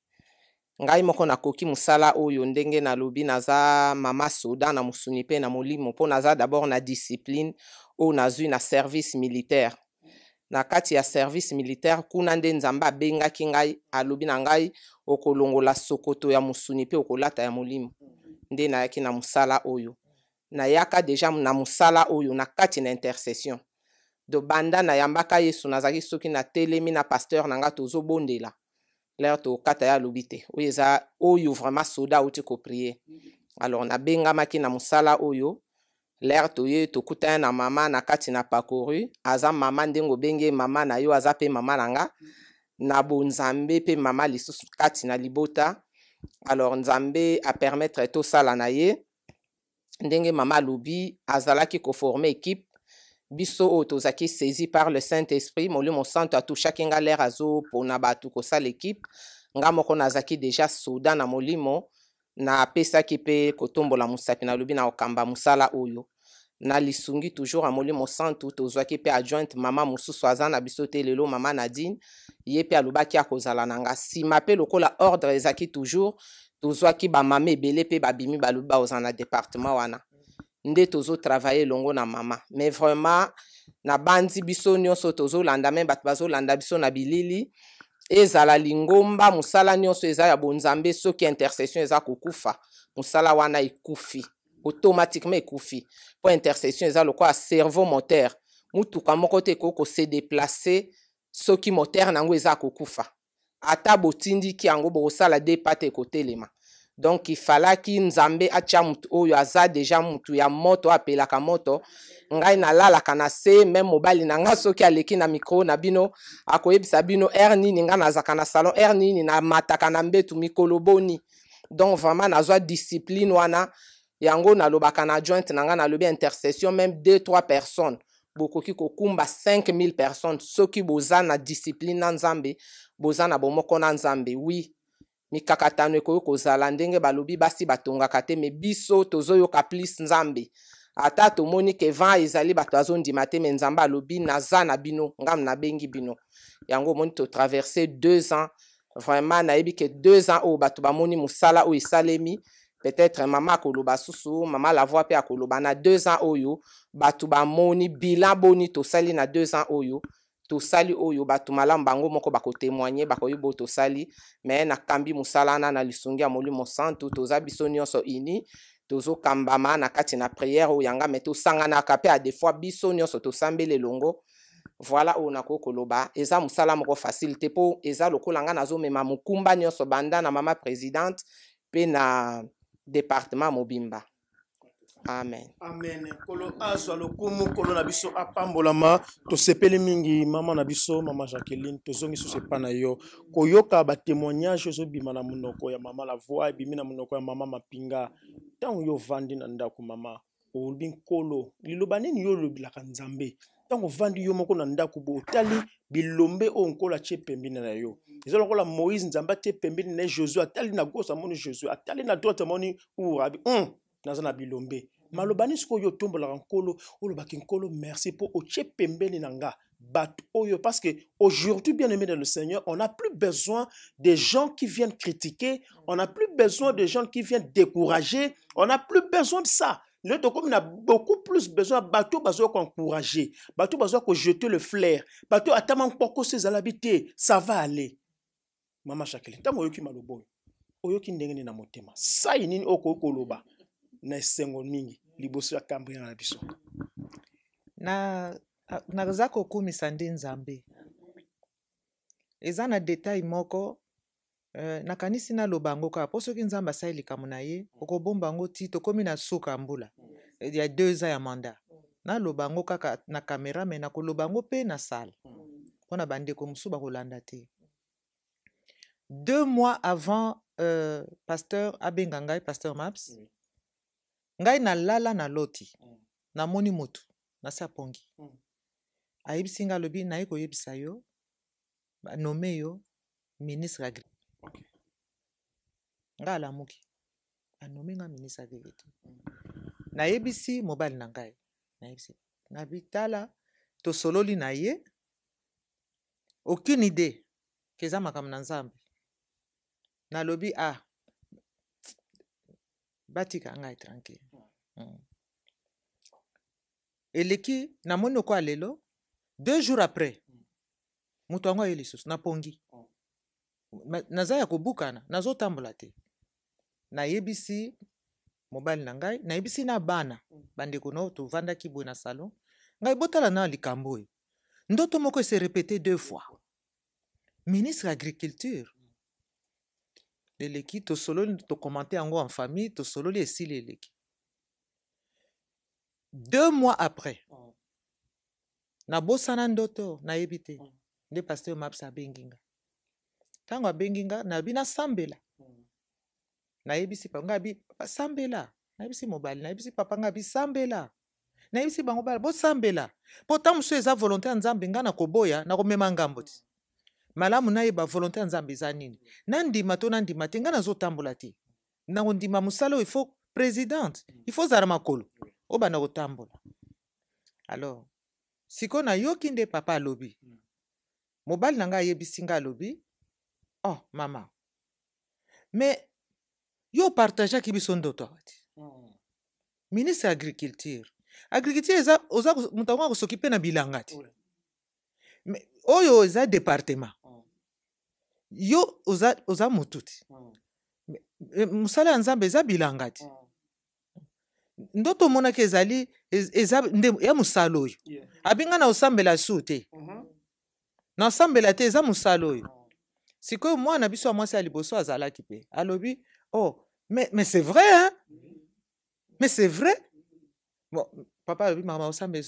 ngai moko nakoki mosala oyo ndenge nalobi naza mama soda na mosuni mpe na molimo mpo naza d'abord na discipline oyo nazwi na service militaire na kati ya service militaire kuna nde nzambe abengaki ngai alobi na ngai okolongola sokoto ya mosuni mpe okolata ya molimo nde nayaki na mosala oyo nayaka deja na mosala oyo na kati na intercession do banda nayambaka yesu nazalaki soki natelemi na pasteur na nga tozobondela lere tokata ye alobi te oyo eza oyo vraiment soda auti koprie alors nabengamaki na mosala oyo lere toye tokutana na mama na kati na parcouru aza mama ndenge obenge mama na yo aza mpe mama na nga na bonzambe mpe mama lisusu kati na libota alors nzambe apermettre tosala na ye ndenge mama alobi azalaki koforme équipe biso oyo tozalaki saisi par le saint esprit molimo santo atouchaki nga lere azopona bato kosala équipe nga moko nazalaki déjà soda na molimo napesaki mpe kotombola mosapi nalobi na kokamba mosala oyo na lisungi toujours amoli mosantu tozwaki mpe adjointe mama mosusu aza na biso te lelo mama nadine ye mpe alobaki akozala na nga nsima mpe lokola ordre ezaki toujours tozwaki bamama ebele mpe babimi balobi bakozala na département wana nde tozotravaille elongo na mama mais vraiment nabandi biso nyonso tozolanda me bato bazolanda biso na bilili ezala lingomba mosala nyonso eza ya bonzambe soki intercession eza kokufa mosala wana ekufi automatiquement ekufi mpo intercession eza lokola cerveau moteur mutuka moko te ekoki kose déplace soki moteur na yango eza kokufa ata botindiki yango bokosala de pate ekotelema donk ifalaki nzambe atia motu oyo aza deja motu ya moto apelaka moto ngai nalalaka na se me mobali na nga soki aleki na mikro na bino akoyebisa bino aire nini ngai nazaka na salon aire nini namataka na mbetu mikolo boni donc vraiment nazwa discipline wana yango nalobaka na adjointe na ngai nalobi intercession même deux trois personnes bokoki kokumba 5000 personnes soki boza na discipline na nzambe boza na bomoko na nzambe wi oui. mikakatano ekoki kozala ndenge balobi basi batongaka te me biso tozoyoka plis nzambe ata tomoni ke vent ezali bato azondima te me nzambe alobi naza na bino ngambu nabengi bino yango omoni totraverse deux ans vraiment nayebi ke deux ans oyo bato bamoni mosala oyo esalemi peut-être mama akoloba susu mama lavoi mpe akoloba na deux ans oyo bato bamoni bilan boni tosali na deux ans oyo tosali oyo bato malamu bango moko bakotémoigne bakoyebi oyo tosali me nakambi mosala wana na lisungi ya molimo santu toza biso nyonso uni tozokambama na kati na priere oyo yanga me tosanganaka mpe adefois biso nyonso tosambeli elongo voila oyo nakoki koloba eza mosala moko facile te mpo eza lokola nga nazomema mokumba nyonso banda na mama présidente mpe na département mobimba amen amen nkolo azwa lokumu nkolo na biso apambolama tosepeli mingi mama na biso mama jacqueline tozongi susu epai na yo koyoka batémoignage ozobima na monoko ya mama la voi ebimi na monoko ya mama mapinga ntango yo ovandi na ndako mama olobi nkolo liloba nini yo olobelaka nzambe ntango ovandi yo moko na ndako bo otali bilombe oyo nkolo atie pembeni na yo eza lokola moïse nzambe atie pembeni na ye josue atali na gose amoni josue atali na droite amoni urabi um. naza bilombe maloba nini sikoyo nkolo olobaki nkolo merci mpo merci pembeni na nga oyo parce que aujourd'hui bien aimé dans le seigneur on n'a plus besoin des gens qui viennent critiquer on n'a plus besoin des gens qui viennent décourager on n'a plus besoin de ça le tokomi na beaucoup plus besoin bato bazoya bateau bah, bato bah, qu'on jeter le flair bato atama mpokoso ezalabi te ça va aller mama chakeli tamoyoki oyoki oyo oyoki ndenge na motema y nini okoki loba na esengo mingi liboso ya kambrina na biso naza kokumisa nde nzambe eza na detail moko euh, nakanisi naloba yango kaka mpo soki nzambe asali likambo na ye okobomba yango ti tokómi na suka ya mbula ya deux ans ya manda naloba yango kaka na kamera me nakoloba yango mpe na sala mpo na bandeko mosusu bakolanda te deux mois avant euh, pasteur abenga ngai pasteur maps mm. ngai nalala na loti mm. namoni motu na se apongi mm. ayebisi nga alobi naye koyebisa yo banome yo ministre agri ngai alamuki anome nga ministre agriculture mm. nayebisi mobali na ngai nayebisi nabi tala tosololi na ye aucune idée ke eza makambo na nzambe nalobi ah batika ngai e tranquille mm. eleki namoni okwa lelo deux jours après moto yango aye lisusu napongi naza ya kobukana nazotambola te nayebisi mobali na ngai nayebisi na bana bandeko no tovandaki boye na salon ngai botala na likambo oyo ndoto moko ese répété deux fois ministre agriculture leleki tosololi tokomante yango en famille tosololi esili eleki deux mois après na mm. nabosana ndoto nayebi te mm. nde paster maps abengi nga ntango abengi nga nabi nasambela mm. sambela nayebisi mobile nayebisi papa nga sambela nayebisi bangobala bala bosambela mpo ntango na koboya na malamu nayeba volonté ya nzambe eza nini nandima to nandima te ngai nazotambola te nango ndima mosala oyo ifo présidente ifo ozala makolo obanda kotambola alors sikoyo nayoki nde papa alobi mobali na ngai ayebisi ngai alobi oh mama me yo opartageaki biso ndoto awa ti ministre ya agriculture agriculture eza oza moto ango akosoki mpe na bilanga ti oyo eza département yo oza, oza motu te hmm. eh, mosala ya nzambe eza bilanga te hmm. ndo tomonaki ezali eza nde ya mosala oyo abenga na osambela su te mhm. na osambela te eza mosala oyo hmm. sikoyo mwana biso ya mwasi ya liboso azalaki mpe alobi oh mais, mais c'est vrai hein? Mm-hmm. mais c'est vrai bon papa alobi makambo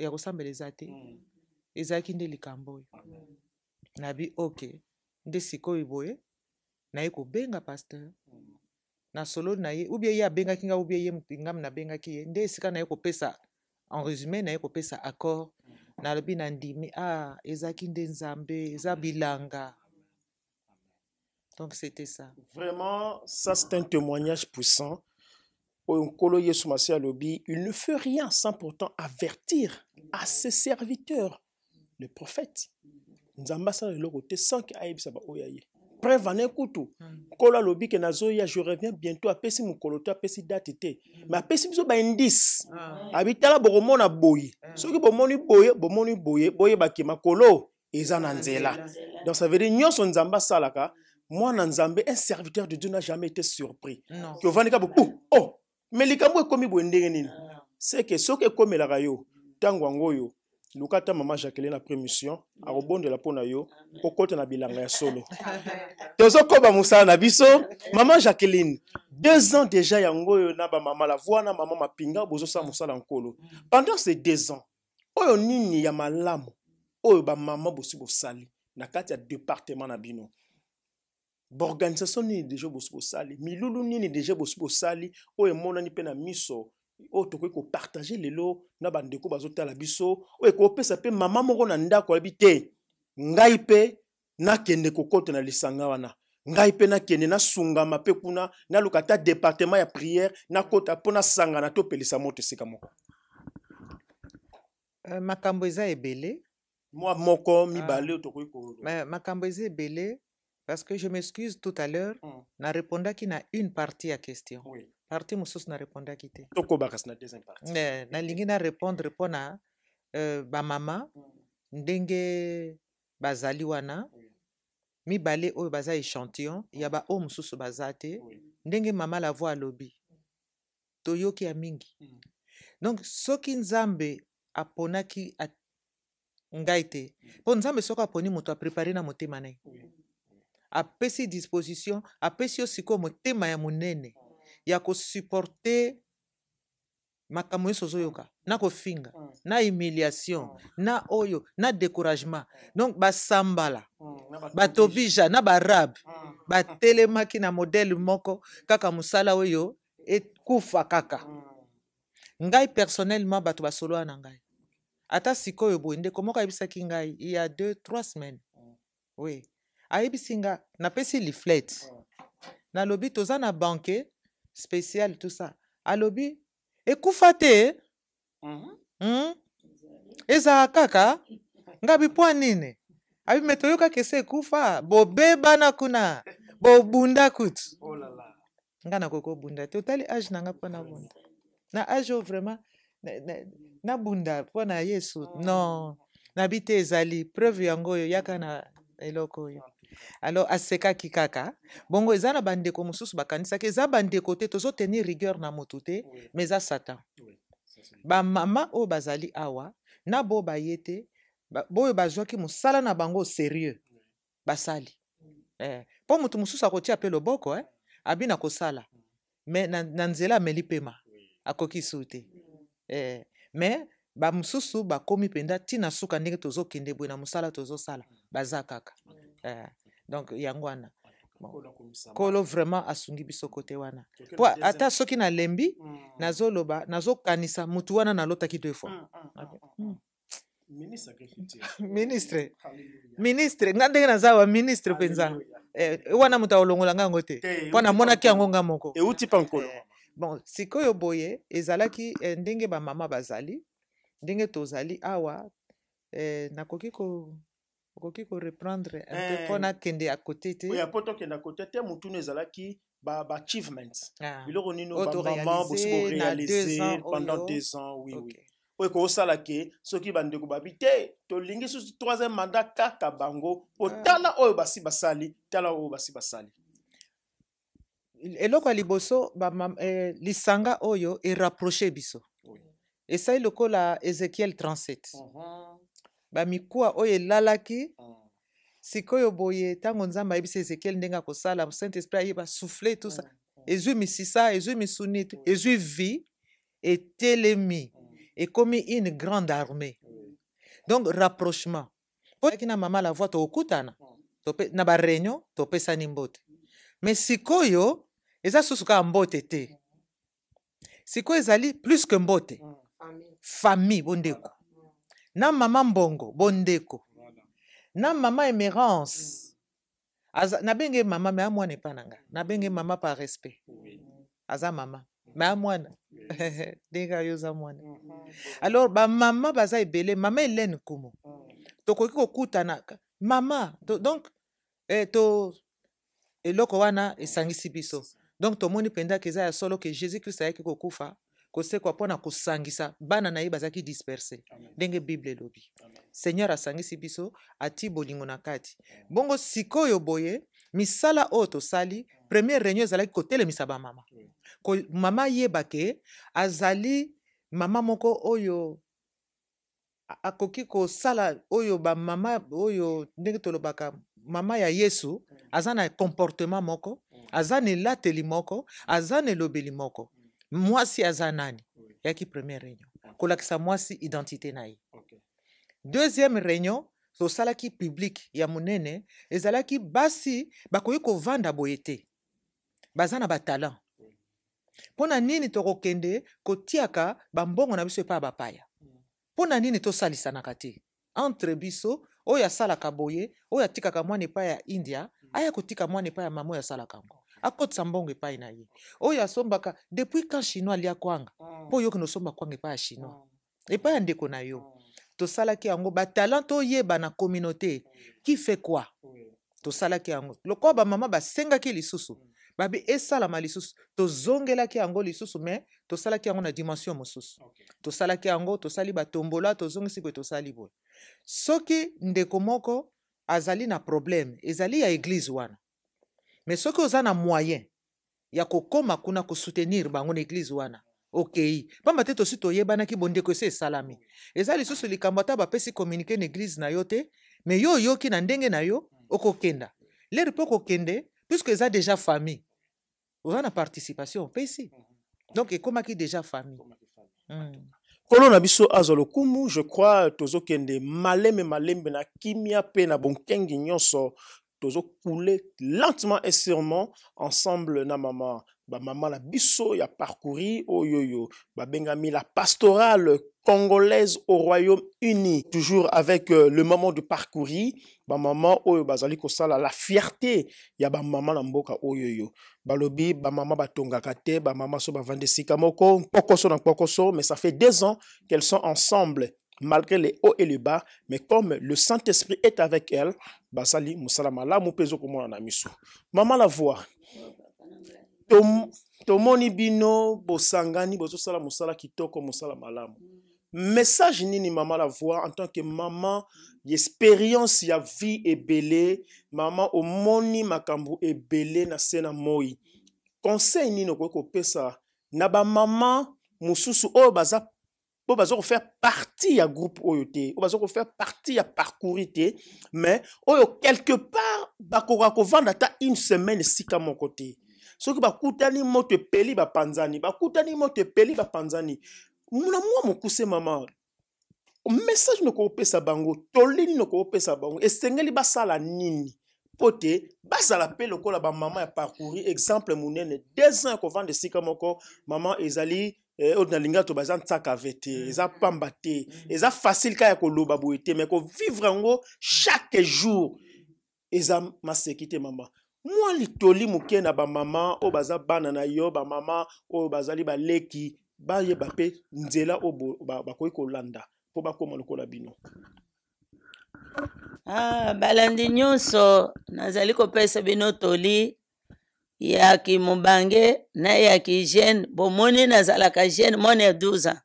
ya kosambela eza te mm. ezalaki nde likambo oyo nabi ok nde sikoyo boye naye kobenga pasteur mm. na solo na ye ubie ye abengaki nga ubie ye ngami nabengaki ye nde esika na kopesa en résumé na ye kopesa accord mm. nalobi na ndimi a ah, ezalaki nde nzambe eza bilanga donc c'était ça vraiment ça c'est un témoignage puissant oyo nkolo yesu masiya alobi il ne fait rien sans pourtant avertir à ses serviteurs le prophète nzambe asala eloko te sanki ayebisa baoyo aye preuve ane kutu nkolo hmm. alobi ke nazoya je reviens bientôt apesi mokolo te apesi date te me hmm. apesi biso baindise ah. abi tala bokomona boye hmm. soki bomoni boye bomoni boye boyebake makolo eza na nzela donc ça veut dire nyonso nzambe asalaka mwana nzambe un serviteur de dieu n'a jamais été surpris ke ovandika bopu o oh, me likambo ekomi boye ndenge nini ah. c'est ke soki ekomelaka yo ntango yango oyo luka ta mama jacqueline après mission akobondela mpo na yo kokota na bilanga ya solo tozokoba mosala na biso mama jacqueline deux ans déjà yango oyo na bamama lavwana mama mapinga bozosala mosala nkolo mm. pendant ces deux ans oyo nini ya malamu oyo bamama bosi bosali na kati ya département na bino baorganisation nini déjà bosi bosali milulu nini déjà bosi bosali oyo emonani mpe na miso oyo tokoki kopartage lelo na bandeko bazotala biso oyo ekopesa mpe mama moko na ndako alobi te ngai mpe nakende kokota na lisanga wana ngai mpe nakende nasungama mpe kuna naluka ata departement ya priere nakota mpo nasangana topelisa moto esika moko uh, makambo eza ebele mwa moko ah. mibale oyo tokoki makambo eza ebele parce que je m'excuse tout à l'heure mm. narépondaki na une partie ya question oui. parti mosusu narépondaki te nalingi eh, narépondre mpona euh, bamama ndenge bazali wana mibale oyo baza échantillon ya bao mosusu baza te ndenge mama lavo alobi toyoki ya mingi mm. donc soki nzambe aponaki ngai te mpo nzambe soki aponi moto aprépare na motema na ye apesi disposition apesi yo sikoyo motema ya monene mm. ya kosuporte makambo nyonso ozoyoka na kofinga mm. na humiliation mm. na oyo na découragement mm. donc basambala batobija na barabe batelemaki na modele moko kaka mosala oyo ekufa kaka ngai personnellement bato basolwa na ngai ata sikoyo boye ndeko moko ayebisaki ngai ya deux trois semaines oui ayebisi nga napesi liflet nalobi toza na banke spécial tout ça alobi ekufa te mhm. mm? ezala kaka ngabi mpo nini abi me toyokaki ese ekufa bobebana kuna bobunda kutu oh nga nakoki kobunda te otali age na nga mpo nabunda na age oyo vraiment nabunda mpo na yesu ah. non nabi te ezali preuve yango oyo yaka na eloko oyo alors asekaki kaka bongo eza na bandeko mosusu bakanisaki eza bandeko te tozotenir rigueur na motu te oui. mais eza satan oui. bamama oyo bazali awa na bo baye te boyo bazwaki mosala na bango sérieux oui. basali eh. mpo motu mosusu akotia mpe loboko eh? abi na kosala mais na, na nzela ameli pema akoki su te eh. mais bamosusu bakomi mpenza ntina suka ndenge tozokende boye na mosala tozosala mm. baza kaka mm. eh, donc yango wana nkolo vraiment asungi biso kote wana po ata soki nalembi mm. nazoloba nazokanisa motu wana nalotaki deux fois hmm, hmm, hmm, ministre ministre nga ndenge naza wa ministre mpenza eh, wana moto aolongola nga yango te mpo namonaki yango nga moko eh, eh, bon sikoyo boye ezalaki ndenge bamama bazali ndenge tozali awa nakoki ko okoki koreprendre eh, mpona eh, kende ya kote te oya po tokenda kote te mutunu ezalaki baachievements ba ah, biloko ah. nini bamama bosiko réalise pendant deux ans oui okay. oui oyo kosala ke soki bandeko babi te tolingi susu troisième mandat kaka bango po ah. tala oyo basi basali tala oyo basi basali eloko ya liboso eh, lisanga oyo erapproche biso oui. esali lokola ezekiel 37 uh -huh bamikuwa oyo elalaki ah. sikoyo boye saint esprit tout ça etelemi une grande armée donc rapprochement mpo na mama la voi tokutana ah. na bareunion topesani mbote mais sikoyo eza susu mbote te ah. sikoyo ezali plus que mbote famille bondeko na mama mbongo bondeko na mama émérance mm. aza nabenge mama me amwana epa na nga nabenge mama par respect aza mama me amwana ndenge ayo oza mwana alors bamama baza ebele mama hélène kumo mm. tokoki kokutana mama to, donc eh, to eloko wana esangisi biso donc tomoni mpenza ke eza ya solo ke jésus kristo ayaki kokufa kosekwa mpo na kosangisa bana na ye bazalaki disperse ndenge bible elobi seigneur asangisi biso ati bolingo na kati bongo sikoyo boye misala oyo tosali première réunion ezalaki kotelemisa bamama Ko, mama yeba ke azali mama moko oyo akoki kosala oyo bamama oyo ndenge tolobaka mama ya yesu aza na comportement moko aza na elateli moko aza na elobeli moko mwasi aza nani yaki première réunion kolakisa mwasi identité na ye okay. deuxième réunion tosalaki publike ya monene ezalaki basi bakoki kovanda boye te baza na batalant mpo na nini tokokende kotiaka bambongo na biso epai ya bapaya mm. mpo na nini tosalisanaka te entre biso oyo asalaka boye oyo atikaka mwana epai ya india mm. aya kotika mwana epai ya mama oyo asalaka yango akotisa mbongo epai na ye oyo asombaka depuis quand chinois alia kwanga mpo mm. oyokina osomba kwanga epai ya chinois mm. epai ya ndeko na yo mm. tosalaki yango batalante oyeba na communauté qui fait quoi tosalaki yango lokola bamama basengaki lisusu babi esalama lisusu tozongelaki yango lisusu me tosalaki yango na dimension mosusu okay. tosalaki yango tosali batombola tozongisi boye tosali boye soki ndeko moko azali na probleme ezali ya eglize wana me soki oza a moyen ya kokoma kuna soutenir bango na église wana oki pamba te tosi yebana bondeko ese esalami eza lisusu likambo ata bapesi communike na eglize na yo te me yo ki na ndenge na yo okokenda lere mpo kende puisque eza déjà famille oza na participation opesi donc ekómaki déjà famille mm. nkolo na biso kumu lokumu je crois kende maleme malembe na kimia pe na bonkengi nyonso Toujours couler lentement et sûrement ensemble na maman. ba mama na biso ya parcouru oyoyo ba bengami la pastorale congolaise au Royaume-Uni toujours avec euh, le moment du parcourir ba maman oyo bazali la fierté ya ba mama na mboka oyoyo balobi ba mama batongaka te ba mama so bavandi esika moko pokoso na pokoso mais ça fait deux ans qu'elles sont ensemble malgré les hauts et les bas, mais comme le Saint-Esprit est avec elle, basali musalama la mupezo komona na miso. Maman la voix. tomoni bino bosangani bozosala mosala kitoko mosala malamu message nini mama la voix en tant que mama expérience ya vie ebele mama omoni makambo ebele na se na moi conseil nini okoki kopesa na bamama mosusu oyo baza mpo baza kofaire parti ya groupe oyo te oyo baza kofaire parti ya parcouri te mais oyo oh, quelque part bakoka kovanda ata une semaine esika moko te soki bakutani moto epeli bapanzani bakutani moto epeli bapanzani na mwa mokuse mama message nokokopesa bango tolini nokokopesa bango esengeli basala nini mpo te bazala mpe lokola bamama ya parcouri exemple monene deux ans ya kovanda esika moko mama ezali Eh, oyo nalingi bato baza ntsaka ave te mm. eza pamba te mm. eza facile kaka ya koloba boye te me kovivre yango chaque jour eza maseki te mama mwa litoli moke na bamama oyo baza bana na yo bamama oyo bazali baleki bayeba mpe nzela oyo bakoki kolanda mpo bakóma lokola bino ah, balandi nyonso nazali kopesa bino toli yaki mobange na yaki jeune bomoni nazalaka jeune mwana ya 12 ans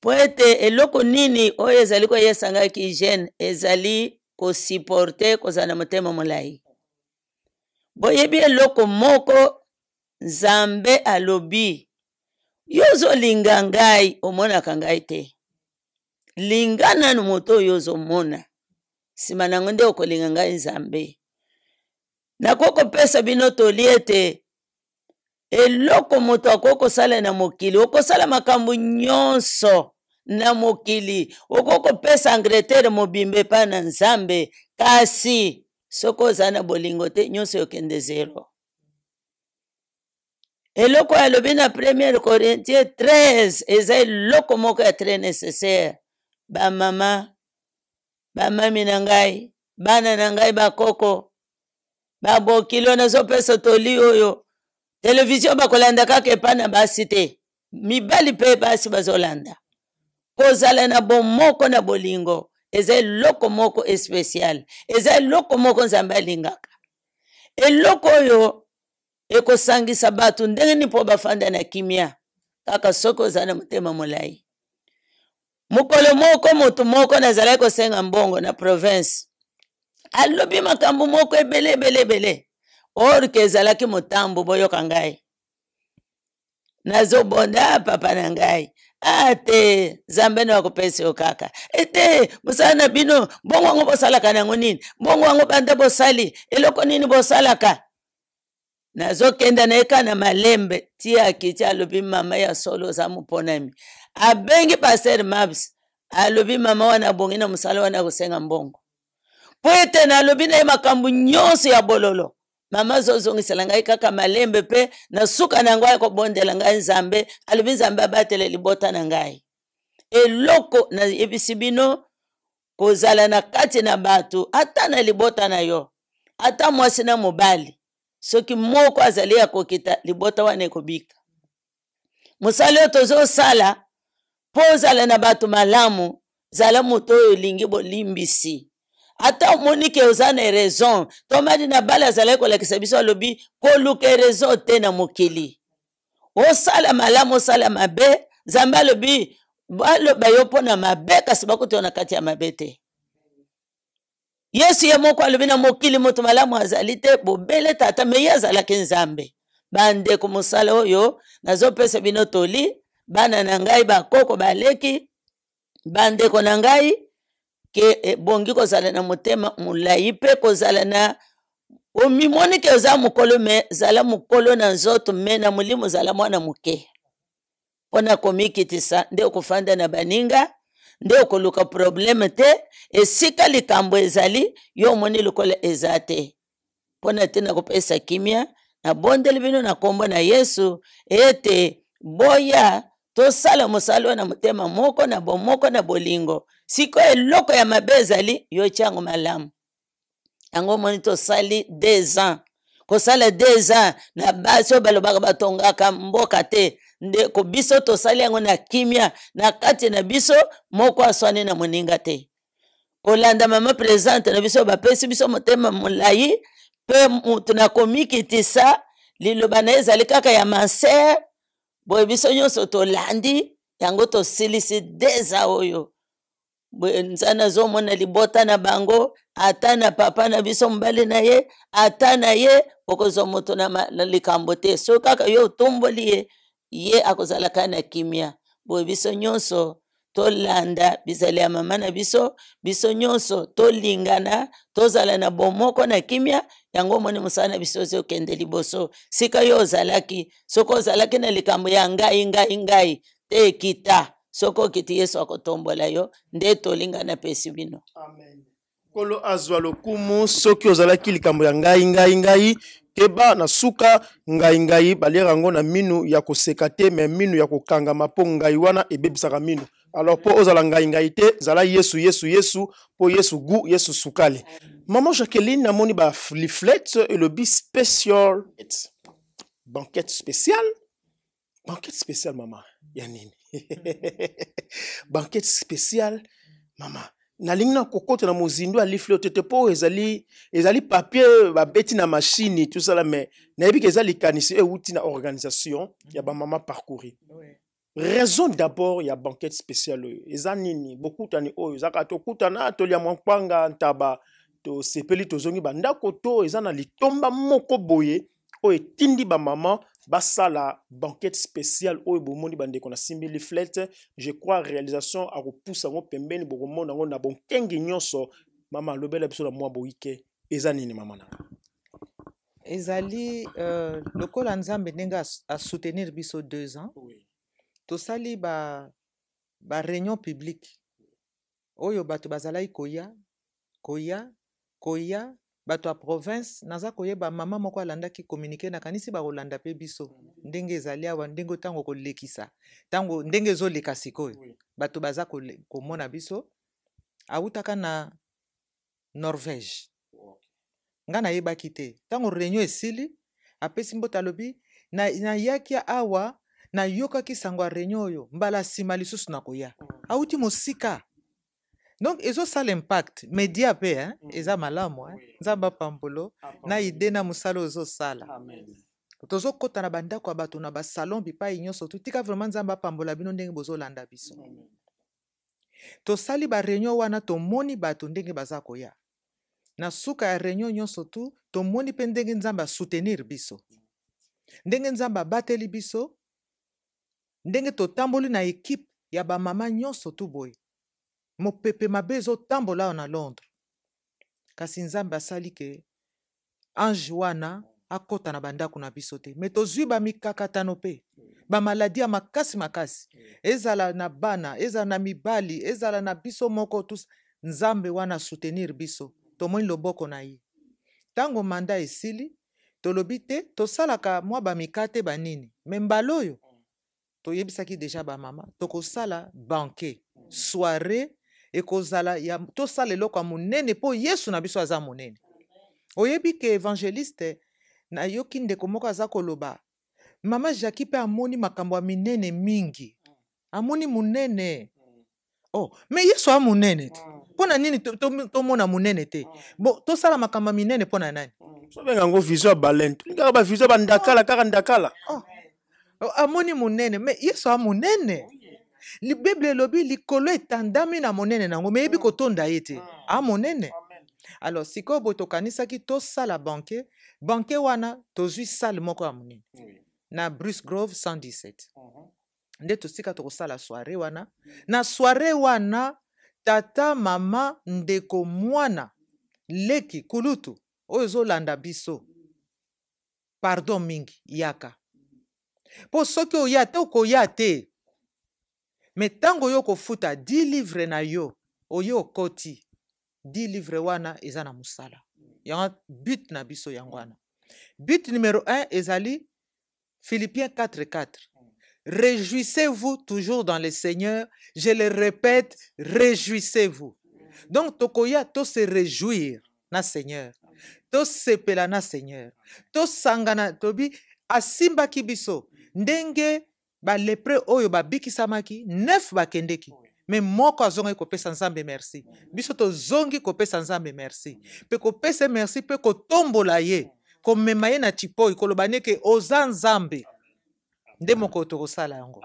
po ete eloko nini oyo ezali koyesa ngaki jeune ezali kosiporte kozala na motema molai boyebi eloko moko nzambe alobi yo ozolinga ngai omonaka ngai te linga nanu moto oyo ozomona nsima nango nde okolinga ngai nzambe nakokopesa bino toli ete eloko moto akokosala na mokili okosala makambo nyonso na mokili okokopesa angleterre mobimba epai na nzambe kasi soki oza na bolingo te nyonso yokende zero eloko alobi na premier corinthie 13 eza eloko moko ya tres nécessaire bamama bamami na ngai bana na ngai bakoko babokili oyo nazopesa toli oyo televizio bakolanda kaka epai na basi te mibali mpe basi bazolanda mpo ozala na bomoko na bolingo eza eloko moko espesiale eza eloko moko nzambe alingaka eloko oyo ekosangisa bato ndenge ni mpo bafanda na kimia kaka soki oza na motema molai mokolo moko motu moko nazalaki kosenga mbongo na province alobi makambo moko ebele ebele ebele orke ezalaki motambo boyoka ngai nazobonda papa na ngai ate nzambe na akopesa yo kaka ete mosala na bino bongo yango bosalaka nango nini bongo yango banda bosali eloko nini bosalaka nazokenda na ye ka na malembe ti akiti alobi mama ya solo oza moponami abengi paster mabs alobi mama wana abongi na mosala wana akosenga mbongo mpo ete nalobi na ye makambo nyonso ya bololo mama azozongisela ngai kaka malembe mpe na suka na yango aya kobondela ngai nzambe alobi nzambe abatele libota na ngai eloko nayebisi bino kozala na kati na bato ata na libota na yo ata mwasi na mobali soki moko azali ya kokita libota wana ekobika mosala oyo tozosala mpo ozala na bato malamu zala moto oyo olingi bolimbisi ata omoni ke oza na raison tomadi na bale azalaki kolakisa biso alobi koluka raison te na mokili osala malamu osala mabe nzambe alobi baloba yo mpo na mabe kasi bakuta yo na kati ya mabe te yesu ye moko alobi na mokili moto malamu azali te bobele tata me ye azalaki nzambe bandeko mosala oyo nazopesa bino toli bana na ngai bakoko baleki bandeko na ngai ke ebongi kozala na motema molai mpe kozala na omimoni ke oza mokolo me zala mokolo na nzoto me na molimo ozala mwana moke mpona komikitisa nde okofanda na baninga nde okoluka probleme te esika likambo ezali yo omoni lokola eza te mpona te na kopesa kimia nabondeli bino na nkombo na yesu ete boya tosala mosala oyo na motema moko na bomoko na bolingo sikoyo eloko ya mabe ezali yo tia yango malamu yango omoni tosali deux ans kosala deux ans na basi oyo balobaka batongaka mboka te ndeko biso tosali yango na kimia na kati na biso moko aswani na moninga te kolanda mama présente na biso bapesi biso motema molai mpe motu na komikitisa liloba na ye ezali kaka ya mansere boye biso nyonso tolandi yango tosilisi deza oyo boye nzana azomona libota na bango ata na papa na biso mobali na ye ata na ye okozwa moto na likambo te so kaka yo otomboli ye ye akozalaka na kimia boye biso nyonso tolanda bizali ya mama na biso biso nyonso tolingana tozala na bomoko na kimia yango omoni mosala na biso ozi okende liboso sika yo ozalaki soki ozalaki na likambo ya ngai ngai ngai te ekita soki okiti yesu akotombola yo nde tolingana pesi bino amen nkolo azwa lokumu soki ozalaki likambo ya ngai ngai ngai keba na suka ngai ngai baliaka yango na minu ya koseka te me minu ya kokangama mpo ngai wana ebebisaka minu alors mpo ozala ngai ngai zala yesu yesu yesu po yesu gu yesu sukali Maman jacqueline namoni le elobi spécial. Banquette spéciale Banquette spéciale maman. Yanine. Banquette banquete spéciale maman. nalingi na kokota na mozindo ya liflete te po ezali ezali papier beti na là mais na nayebi ke ezali likanisi ewuti na organisation ya bamama parcourir. oui raison d'abord a banquette spéciale oyo beaucoup tani bokutani oyo ezaka tokutana tolia mwa mpanga ntaba zongi tozongi bandako to eza na litomba moko boye o etindi Maman, basala banquette spéciale oyo bomoni bandeko na simili liflete je crois réalisation akopusa yango pembeni bokomona ngo na bonkenge nyonso mama alobela biso na mwa boyike eza nini mama na ezali euh, lokola nzambe à soutenir biso deux ans tosali ba ba réunion publique oyo bato bazalaki koya koya koya bato ya province naza koyeba mama moko alandaki communiqué nakanisi bakolanda mpe biso ndenge ezali awa ndenge ntango kolekisa ntango ndenge ezoleka sikoyo bato baza komona biso awutaka na norvège nga nayebaki te ntango réunion esili apesi mbota alobi nayaki na awa nayokaki sango ya réunion oyo mbala nsima lisusu nakoya mm. auti mosika donc ezosala impact media mpe eh? Mm. eza malamu eh? nzambe apambolo ah, na ide na mosala oyo ezosala tozokɔta na bandako ya bato na basalon bipai nyonso totika vraiment nzambe apambola bino ndenge bozolanda biso tosali bareunion wana tomoni bato ndenge baza koya na suka ya reunion nyonso tu tomoni mpe ndenge nzambe asoutenir biso ndenge nzambe abateli biso ndenge totamboli na ekipe ya bamama nyonso tu boye mopepe mabe ezotambola awa na londres kasi nzambe asali ke ange wana akɔta na bandako na biso te me tozwi bamikakatano mpe bamaladi ya makasi makasi ezala na bana ezala na mibali ezala na biso moko tus nzambe wana soutenir biso tomoni loboko na ye ntango manda esili tolobi te tosalaka mwa bamika te banini me mbala oyo toyebisaki deja bamama tokosala banke soire ekozala tosala eloko ya monene mpo yesu na biso aza monene oyebi ke evangeliste nayoki ndeko moko aza koloba mama jaki mpe amoni makambo ya minene mingi amoni monene oh me yesu a monene te mpo na nini tomona to, to, to monene te bo tosala makambo ya minene mpo na nani sobenga yango vision ya balente kaka bavision bandakala kaka ndakala oh. amoni monene me yesu amonene oh, bible elobi likolo etandami na monene nango me yebi mm. kotonda ye te amonene mm. alors sikoyo boye tokanisaki tosala banke banke wana tozwi sale moko ya monene na bruce grove 117 mm-hmm. nde tosika tokosala soire wana na soire wana tata mama ndeko mwana leki kulutu oyo ezolanda biso pardon mingi yaka Po soki ya te te me tango yo livre na yo 10 wana izana musala, yanga but na biso but numero 1 ezali philippiens 4. réjouissez-vous toujours dans le seigneur je le répète réjouissez-vous donc tokoya se réjouir na seigneur pela na seigneur sangana tobi asimba kibiso. ndenge balepre oyo babikisamaki nef bakendeki me moko azongaki kopesa nzambe merci biso tozongi kopesa nzambe merci mpe kopesa merci mpe kotombola ye komema ye na tipoi koloba neke oza nzambe nde mokolo tokosala yango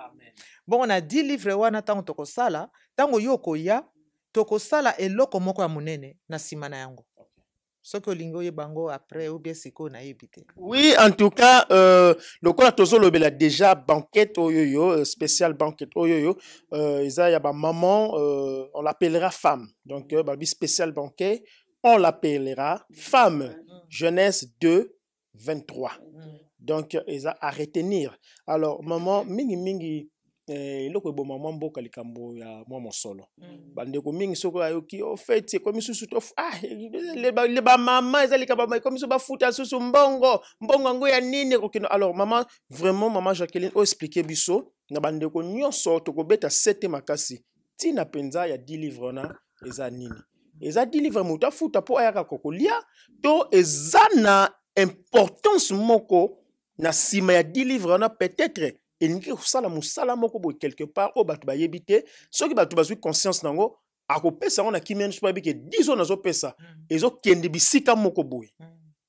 bongo na di livre wana ntango tokosala ntango yo okoya tokosala eloko moko ya monene na nsima na yango soki olingi oyeba yango après ou bien sikoyo nayebi te oui en tout cas euh, lokola tozolobela déjà banquette oyoyo euh, spécial banquette oyoyo euh, eza ya bamaman euh, on l'appellera femme donc euh, babi spécial banquet on l'appellera femme jeunesse 2 23 mm. donc eza à retenir alors maman mingimingi Eh, eloko eboma mwa mboka likambo ya mwa mosolo mm. bandeko mingi soko ayoki ofeti oh, ekomi susu ah, le bamama eza likambo ekomi so bafuta susu mbongo mbongo yango ya nini ekokende alors mama vraiment mama jacqueline oexplike biso na bandeko nyonso tokobeta sete makasi ntina mpenza ya 10 livre wana eza nini eza 10 livre moto afuta mpo ayaka kokolia to eza na importance moko na nsima ya 10 livre wana peut-être elingi kosala mosala moko boye quelque part oyo bato bayebi te soki bato bazwi conscience na yango akopesa yango na kimia nyonso mpo ayebi ke 10 oyo nazopesa mm. ezokende bisika moko boye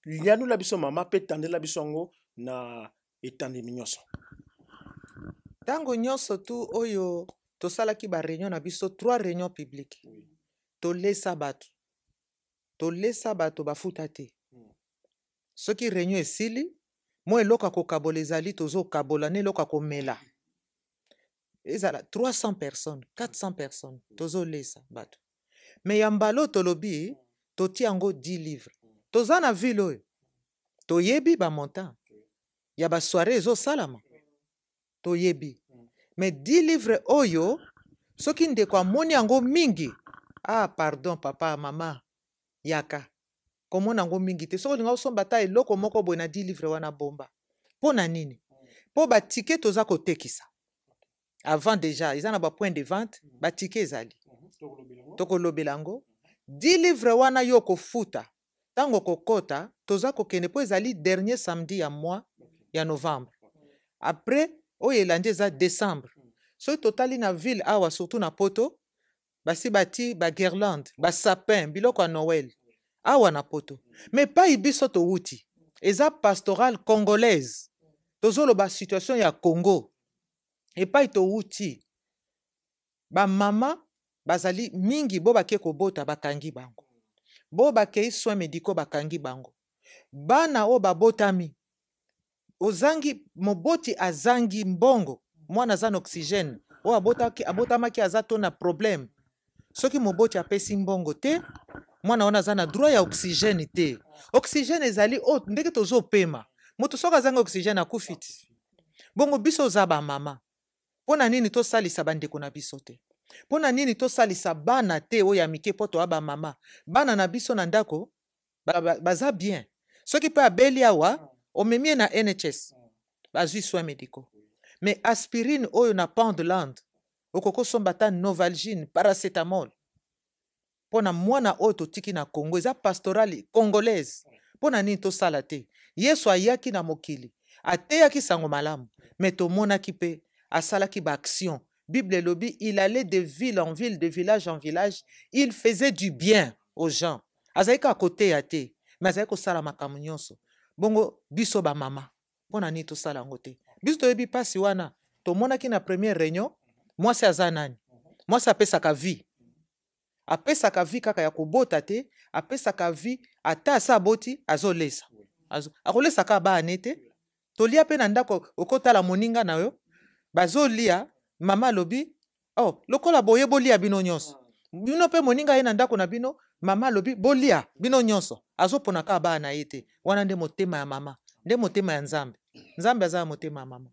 lianola mm. biso mama mpe etandela biso yango na etandeli nyonso ntango nyonso tu oyo tosalaki bareunion na biso trois réunion publique tolesa bato tolesa bato bafuta te mm. soki réunion esili mwa eloko akokabola ezali tozokabola na eloko akomela ezala 300 personnes 400 personnes tozolesa bato me ya mbala oyo tolobi totia yango 10 livre toza na ville oyo yaba soirée ya basoire to toyebi mais 10 livre oyo soki ndeko amoni yango mingi ah pardon papa mama yaka komona yango mingi te soki olinga osomba ata eloko moko boye na 10 livre wana bomba mpo na nini mpo batike toza kotekisa avant déjà eza na bapoint de vente batike ezali tokolobela yango 10 livre wana yo kofuta ntango okokɔta toza kokende mpo ezali dernier samedi ya mois ya novembre après oyo elandi eza décembre soki totali na ville awa surtout na poto basi bati baguirlande basapin biloko ya noel awa na poto me epai biso towuti eza pastoral congolaise tozoloba situation ya congo epai towuti bamama bazali mingi bo bake kobota bakangi bango bo bakei soin médicaux bakangi bango bana oyo babotami ozangi moboti azangi mbongo mwana aza na oxygène oyo abotamaki aza to na problème soki moboti apesi mbongo te mwana wana aza na droit ya oxygène te oxygène ezali o ndenge tozopema moto soki azangi oxygène akufi ti bongo biso oza bamama mpo na nini tosalisa bandeko na biso te mpo na nini tosalisa bana te oyo ya mike mpo toya bamama bana na biso na ndako baza ba, ba bien soki mpe abeli awa omemi ye na nhs bazwi soin médicaux mais aspirine oyo na pendland okoki osomba ata novalgine paracetamol mpo na mwana oyo totiki na congo eza pastorale congolaise mpo na nini tosala te yesu ayaki na mokili ateyaki sango malamu me tomonaki mpe asalaki baaction bible elobi il allait de ville en ville de village en village il faisait du bien aux gens azalaki kaka koteya te me azalaki kosala makambo nyonso bongo biso bamama mpo na nini tosala yango te biso toyebi mpasi wana tomonaki na première réunion mwasi aza nani mwasi apesaka vie apesaka vi kaka ya kobota te apesaka vi ata asa aboti azolesa akolesa kaka baane te tolia mpe na ndako okotala moninga na yo bazolia mama alobi oh, lokola boye bolia bino nyonso bino mpe moninga ye na ndako na bino mama alobi bolia bino nyonso azopona kaka baa na ye te wana nde motema ya mama nde motema ya nzambe nzambe aza ya motema ya mama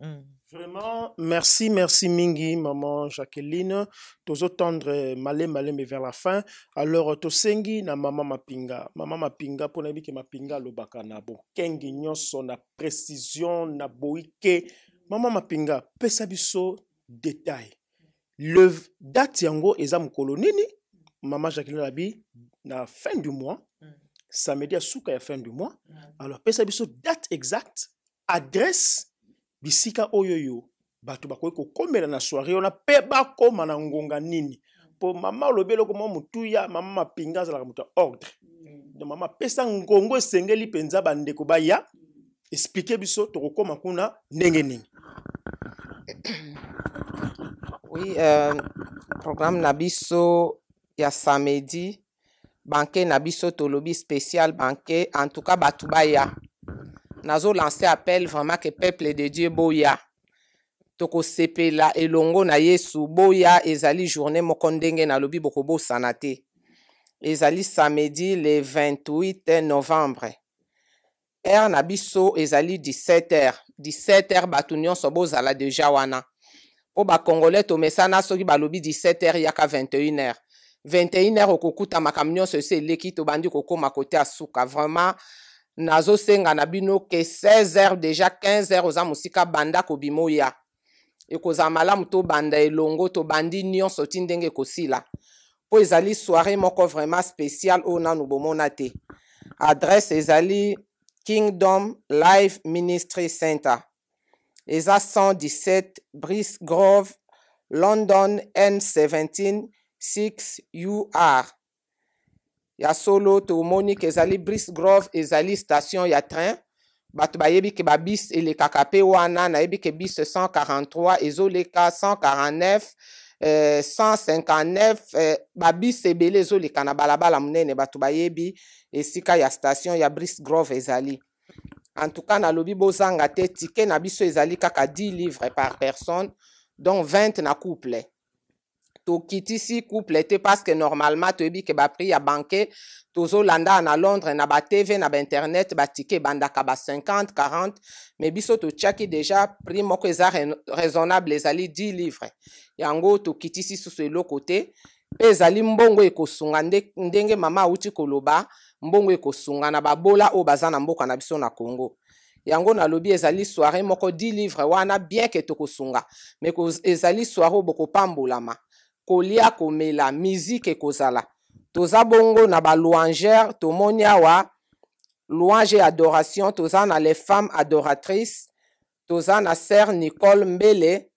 mm. Vraiment, merci, merci Mingi, maman Jacqueline. tozotendre malema leme vers la fin alors tosengi na mama mapinga mama mapinga mpo nayebi ke mapinga alobaka na bokengi nyonso na précision na boyike mama mapinga pesa biso détail le date yango eza mokolo nini mama jacqueline alabi na fin du mois mm. samedi ya suka ya fin du mois mm. alors pesa biso date exacte adresse bisika oyo yo bato bakoki kokomela na soire wana mpe bakóma na ngonga nini mpo mama olobi eloko mwa motuya mama mapinga azalaka moto ya ordre mm. don mama apesa ngongo esengeli mpenza bandeko baya explike biso tokokóma kuna ndenge ndenge oui euh, programme na biso ya samedi banke na biso tolobi spécial banke en tout cas bato baya nazolance appel vraiment ke peuple de dieu boya tokosepela elongo na yesu boya ezali journée moko ndenge nalobi bokobosana te ezali samedi le 28 novembre heure na biso ezali 17 heure 17 heure bato nyonso bozala deja wana mpo bacongolais tomesana soki balobi 17 heure yaka 21 heure 21 heure okokuta makambo nyonso esi eleki tobandi kokóma kote ya suka vraiment nazosenga na bino ke 16 heures déjà 15 heures oza mosika banda kobima oya ekozala malamu tobanda elongo tobandi nyonso ti ndenge ekosila mpo ezali soirée moko vraiment spéciale oyo nanu bomona te adresse ezali kingdom life ministry center eza 117 brice grove london n 17 6 ur ya solo tomoni ke ezali brise grove ezali station ya train bato bayebi ke babis elekaka mpe wana nayebi ke bis 143 ezoleka 149 eh, 159 eh, babis ebele ezoleka na balabala monene bato bayebi esika ya station ya brise grove ezali en tout cas nalobi bozanga te tike na biso ezali kaka 10 livres par personne donc 20 na couple tokitisi couple te parce que normalement toyebi ke baprix ya banke tozolanda na londres na batv na bainternet batike ebandaka ba 50 40 me biso totiaki deja prix moko eza raisonnable ezali 10 livre yango tokitisi susu eloko te mpe ezali mbongo ekosunga ndenge mama auti koloba mbongo ekosunga na babola oyo baza na mboka na biso na congo yango nalobi ezali soire moko 10 livre wana bien ke tokosunga me ezali soire oyo bokopambolama kolia komela miziki ekozala toza bongo na balouangere tomoni awa louange et adoration toza na les femmes adoratrices toza na sœur nicole mbele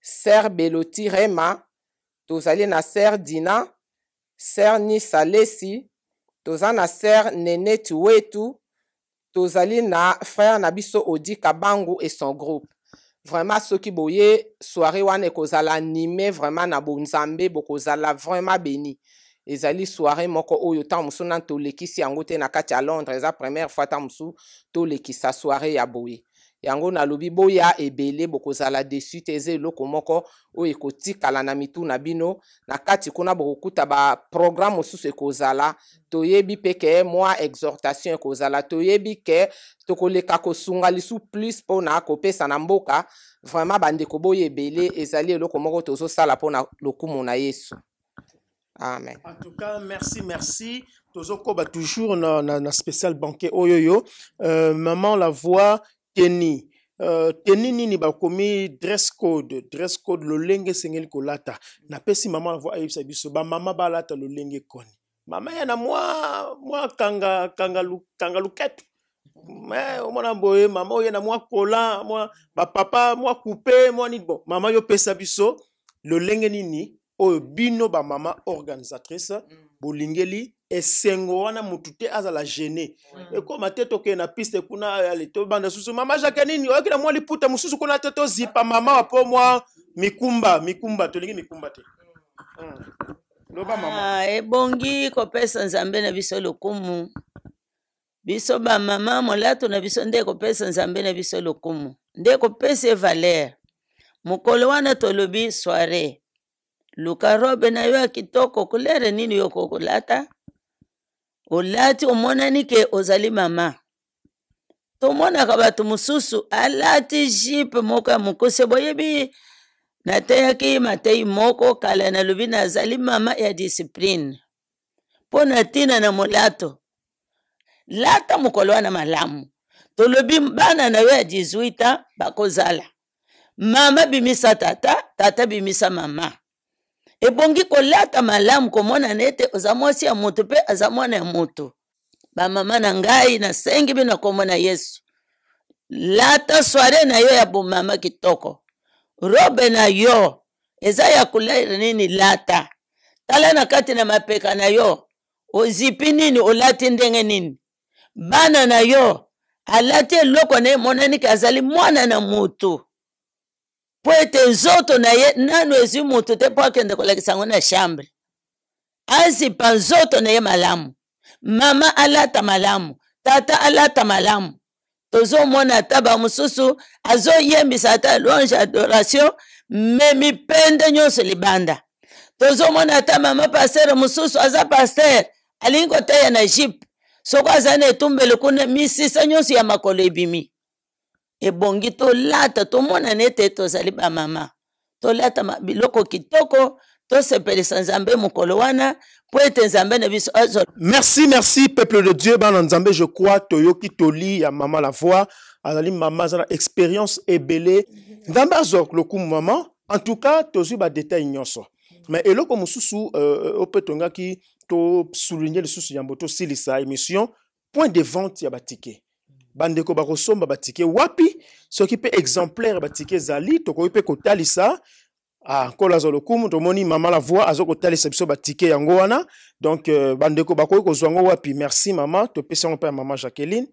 sœur beloti rema tozali na sœur dina sœur nisa lesi toza na sœur nene tiwetu tozali na frère na biso odi kabangu et son groupe vraiment soki boye soirée wana ekozala anime vraiment na bonzambe bokozala vraiment béni ezali soirée moko oyo ntan mosu nani tolekisi yango te na kati ya londres eza première fois ntan mosu tolekisa soirée ya boye yango nalobi boya ebele bokozala desu te eza eloko moko oyo ekotikala na mitu na bino na kati kuna bokokuta baprograme mosusu ekozala toyebi mpe ke mwa exhortation ekozala toyebi ke tokoleka kosunga lisu plus mpona kopesa na mboka vraiment bandeko boya ebele ezali eloko moko tozosala mpona lokumu na yesu amen en tout cas merci merci tozokoba toujours na, na, na spécial banquet oyoyo euh, maman la voix teni Uh, teni nini bakomi dress code dress code lolenge esengeli kolata napesi mama navo ayebisa biso bamama balata lolenge koni mama ya na mwa mwa kanga kanga, lu, kanga lukete me omona boye mama oye na mwa kola mwa bapapa mwa coupe mwa nini bon mama yopesa biso lolenge nini oyo bino bamama organisatrice mm. bolingeli esengo wana motu te azala gene ekóma te tokee na piste kuna yale tobanda susu mama jake nini oyoki na mwa liputa mosusu kuna te tozipa mama po mwa mikumba mikumba tolingi mikumba te hmm. loba mama ah, ebongi kopesa nzambe na biso lokumu biso bamama molato na biso nde kopesa nzambe na biso lokumu nde kopesa e valeur mokolo wana tolobi soire luka robe na yo ya kitoko kulere nini yo kokolata olati omonani ke ozali mama tomonaka bato mosusu alati jipe moko ya mokuse boyebi nateyaki matei moko kala nalobi nazali mama ya discipline mpo na ntina na molato lata mokolo wana malamu tolobi bana na yo ya 18 bakozala mama bimisa tata tata bimisa mama ebongi kolata malamu komona na ete oza mwasi ya moto mpe aza mwana ya moto bamama na ngai nasengi bino komona yesu lata sware na yo ya bomama kitoko robe na yo eza ya kulera nini lata tala na kati na mapeka na yo ozipi nini olati ndenge nini bana na yo alati eloko na ye monaniki azali mwana na motu mpo ete nzoto na ye nano ezwi moto te mpo akende kolakisa yango na chambre azipa nzoto na ye malamu mama alata malamu tata alata malamu tozomona ata bamosusu azoyembisa ata louange adoration me mipende nyonso libanda tozomona ata mama paster mosusu aza paster alingi koteya na jipe soko aza na etumbelo kuna misisa nyonso ya makolo ebimi ebongi tolata tomonana ete tozali bamama tolata biloko kitoko tosepelisa nzambe mokolo wana mpo ete nzambe na biso azwa merci merci peuple de dieu bana nzambe je crois toyoki toli ya mama la voix azali mama aza na expérience ebele nzambe azwa lokumu mama en tout cas tozwi badetail nyonso mais eloko mosusu euh, oyo mpe tongaki tosouligne lisusu yambo tosilisa émission point de vente ya batike bandeko somba batike wapi soki kipe exemplaire batike zali, tokoki mpe kotalisa nkolo azwa lokumu tomoni mama la ko tali biso batike yango wana donc euh, bandeko bako kozwa zwango wapi merci mama to yango son maman mama jacqueline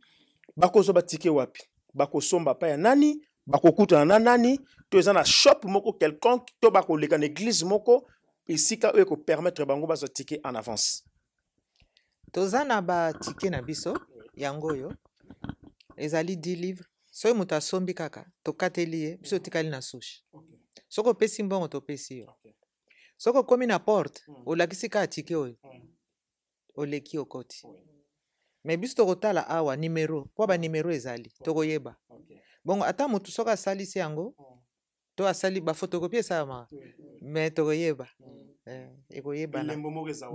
zo batike wapi Bako somba ya nani kuta na nani to na shop moko quelconque to bakoleka na église moko isika oyo permettre bango bazo tike en avance toza na batike na biso yango yo ezali d livre soki moto asombi kaka tokateli ye biso mhm. otikali na sushi soki opesi mbongo topesi yo soki okómi na porte mhm. olakisi kaka tike oyo mhm. oleki okoti me biso tokotala awa nimero mpo banimero ezali tokoyeba bongo ata motu soki asalisi yango to asali bafotokopie esalamaka me tokoyeba eh, ekoyebana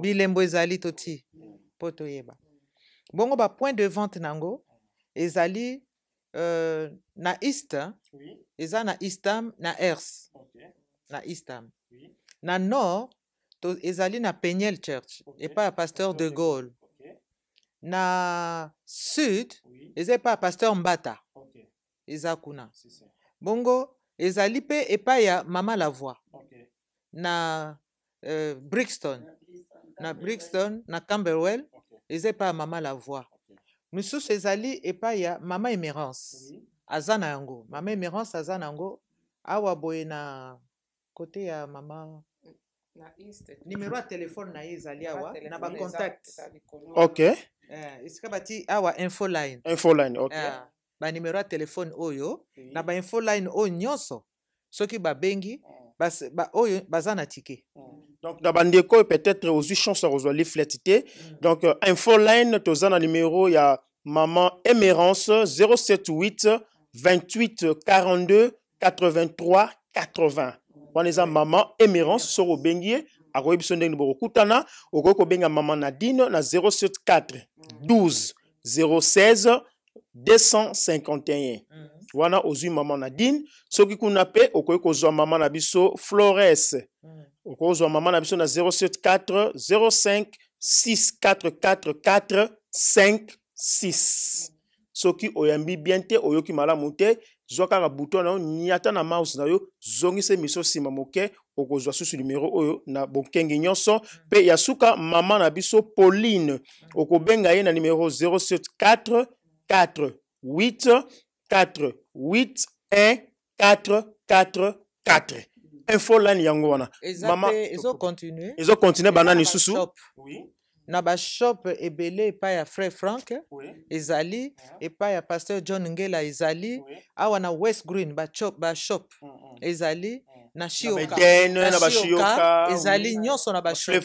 bilembo ezali toti mpo toyeba bongo bapoint de vente nango ezali euh, na east hein. oui. eza na istam na ers okay. na istam oui. na nord to, ezali na peniel church okay. pas ya pasteur de gaulle okay. na sud oui. eza epai ya pasteur mbata okay. eza kuna bongo ezali et pas ya mama voix okay. na euh, brixton na brixton na camberwell okay. eza epai ya mama lavoi misusu ezali epai ya mama émérance mm -hmm. aza na yango mama émérance aza na yango awa boye na kote ya mama numéro ya telefone na ye ezali awa na bacontact ok eh, esika bati awa infoline infoline ok eh, banumero ya telefone oyo mm -hmm. na bainfoline oyo nyonso soki babengi eh. bas, ba, oyo baza na tike mm eh. -hmm. donc na bandeko peut-être ozwi chance ya kozwa leaflet te donc euh, infoline toza na numéro ya maman émérance 078 28 42 83 80 wana eza maman émérance soki obengi ye akoyebi biso ndenge bokokutana okoki kobenga mama nadine na 074 12 016 251 wana ozwi mama nadine soki kuna mpe okoki kozwa mama na biso flores mm. okozwa mama na biso na 074 05 6444 56 soki oyambi bien te oyoki malamu te zwa kaka buton na yo niata na mouse na yo zongisa emission nsima moke okozwa susu nimero oyo na bokengi nyonso mpe mm. ya suka mama na biso pauline mm. okobenga ye na nimero 074 4 8 4 8 1 4 4 4 info line yango wana mama ezocontinue ezocontinue banani susu oui Naba shop ebele pa ya frère frank oui. ezali ah. et pa ya pasteur john ngela ezali oui. awa na west green bachop ba mm -mm. ezali mm. na shioka ezali nyonso na bashop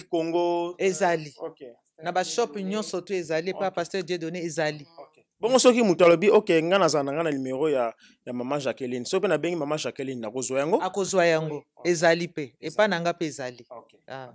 ezali okay. na bashop nyonso tu ezali epai ya pasteur diedone ezali okay bongo qui moto alobi ok nga nazala na nga na numero ya, ya maman jacqueline que na bengi maman jacqueline nakozwa yango akozwa yango ezali pe epa na nanga pe ezali okay. ah.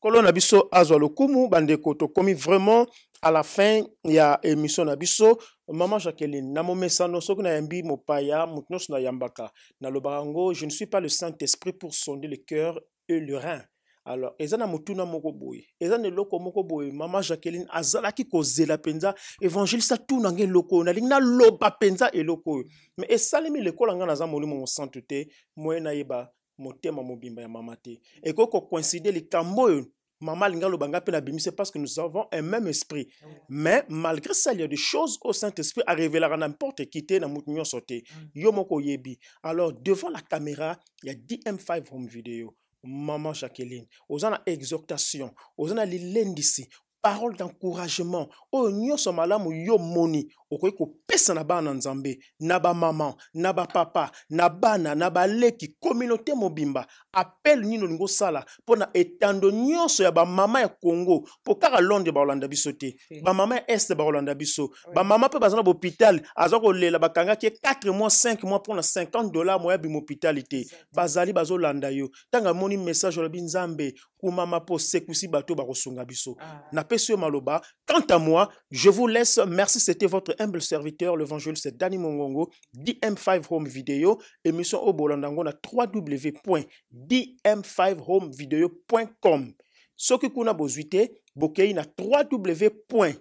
kolo na biso azwa lokumu koto komi vraiment à la fin ya émission na biso maman jacqueline na momesano soki nayambi mopaya moto nyonso nayambaka nalobaka yango je ne suis pas le saint esprit pour sonder le cœur et le rein alors eza na motuna moko boye eza na moko boye mama jacqueline azalaki kozela mpenza évangéliste atunanga eloko oyo nalingi Loba Penza eloko mais me esalemi lekola ngai ngana molimo mosantu te moye nayeba motema mobimba ya mama te ekoki kokoinside likambo oyo mama lo banga bimise, mpe nabimise parce que nous avons un même esprit mais malgré ça il y a des choses au saint-esprit arévelaka na n'importe na sauté. yo moko yebi. alors devant la caméra il y a dm5 home video mama jacqueline oza na exhortation oza na lilendisi parole d'encouragement oyo nyonso malamu yo moni okoki kopesa na bana na nzambe na bamama na bapapa na bana na baleki kominauté mobimba apele nini olingi osala mpo na etando nyonso ya bamama ya congo mpo kaka londres baolanda biso te bamama ya este baolanda biso bamama mpe baza na bohôpital aza kolela bakangaki ye 4 mois 5 mois mpona 50 dollar moya bima hôpitali te bazali bazolanda yo ntango amoni message olobi nzambe kumama mpo sekusi bato bakosunga biso ah. na Maloba. Quant à moi, je vous laisse. Merci, c'était votre humble serviteur, c'est Dani Mongongo, DM5 Home Video, émission au Bolandango na www.dm5homevideo.com. Soki kuna bozwite, bokehina na wwwdm 5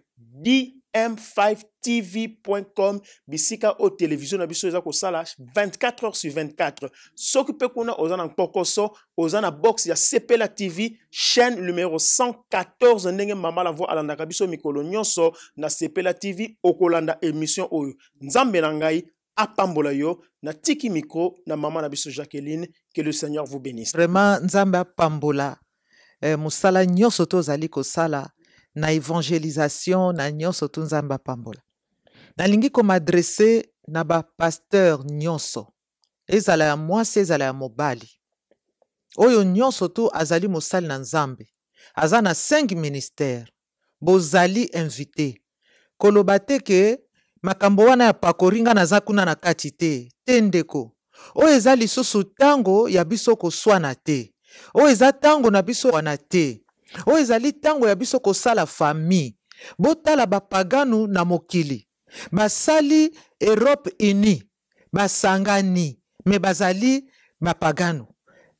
m5tv.com bisika oyo televizio na biso eza kosala 24 heures sur 24 soki mpe kuna oza na nkpokoso oza na box ya sepela tv chaîne numero 114 ndenge mama lavo alandaka biso mikolo nyonso na sepela tv okolanda émission oyo nzambe na ngai apambola yo na tiki mikro na mama na biso jacqueline que le seigneur vous bénisse vraiment nzambe apambola eh, mosala nyonso tozali kosala na évangélisation na nyonso Pambola. na lingi nalingi komadrese na pasteur nyonso ezala ya mwasi ezala mobali oyo nyonso tu azali mosal na nzambe Azana cinq 5 bozali invité kolobateke ke makambo wana ya pakori nga zakuna na katite tendeko oyo eza so tango ya biso koswana te oyo eza na biso wana te oyo ezali ntango ya biso kosala famille botala bapaganu na mokili basali erope uni basangani me bazali bapaganu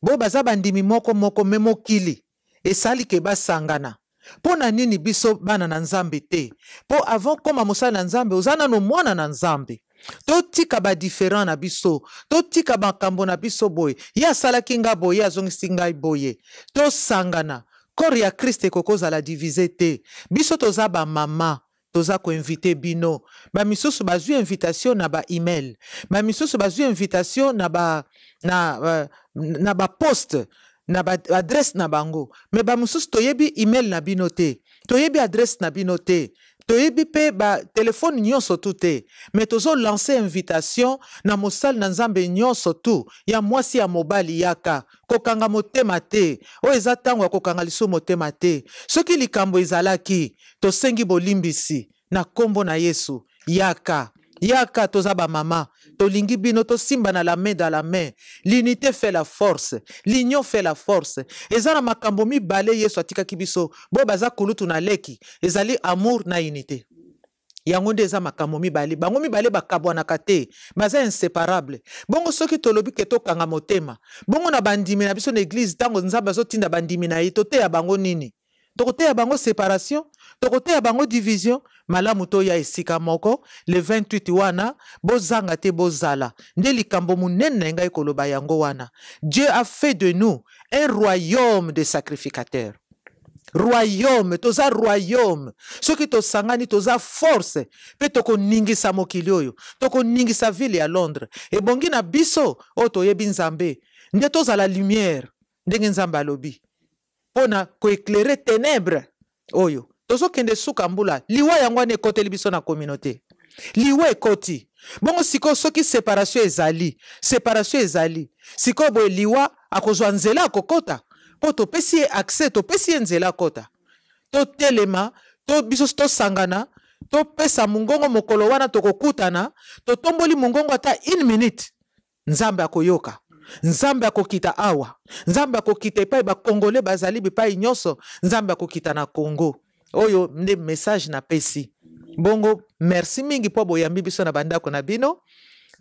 bo baza bandimi moko moko me mokili esali ke basangana mpo na nini biso bana na nzambe te mpo avant koma mosali na nzambe oza nano mwana na nzambe totika badifferent na biso totika makambo na biso boye ye asalaki nga boye azongisi ngai boye tosangana corps ya kriste za divisé te biso toza maman, toza invité bino bamisusu bazwi invitation na ba-email bamisusu bazwi invitation na ba, na, eh, na poste na adresse na bango me bamosusu toyebi email na bino toyebi adresse na bino toyebi mpe batelefone nyonso tu te me tozolanse invitation na mosali na nzambe nyonso tu ya mwasi ya mobali yaka kokanga motema te oyo eza ntango ya kokanga lisu motema te soki likambo ezalaki tosengi bolimbisi na nkombo na yesu yaka yaka toza bamama tolingi bino tosimbana la main dans la main l'unité fait la force l'union fait la force eza na makambo mibale yesu atikaki biso boyo baza kulutu na leki ezali amour na unité yango nde eza makambo mibale bango mibale bakabwanaka te baza inséparable bongo soki tolobi ke tokanga motema bongo na bandimi na biso na eglize ntango nzambe azotinda bandimi na ye toteya bango nini tokoteya bango séparation tokoteya bango division malamu ya esika moko le 28 wana zanga te bozala zala. Ndeli kambo na koloba yango wana dieu a fait de nous un royaume de sacrificateurs royaume toza royaume to sangani, toza force sa mokilioyo, toko n'ingi sa ville à londres bongi na biso otoye toyebi nzambe nde la lumière ndenge nzambe mpo na koeklere ténèbre oyo tozokende suka mbula liwa yango wana ekoteli biso na kominauté liwa ekoti bongo sikoyo soki séparation ezali séparation ezali sikoyo boye liwa akozwa nzela akokɔta mpo topesi ye accès topesi ye nzela akɔta totelema to biso tosangana topesa mongongo mokolo wana tokokutana totomboli mongongo ata une minute nzambe akoyoka nzambe akokita awa nzambe akokita epai bakongole bazali bipai nyonso nzambe akokita na kongo oyo nde message napesi bongo merci mingi mpo boyambi biso na bandako na bino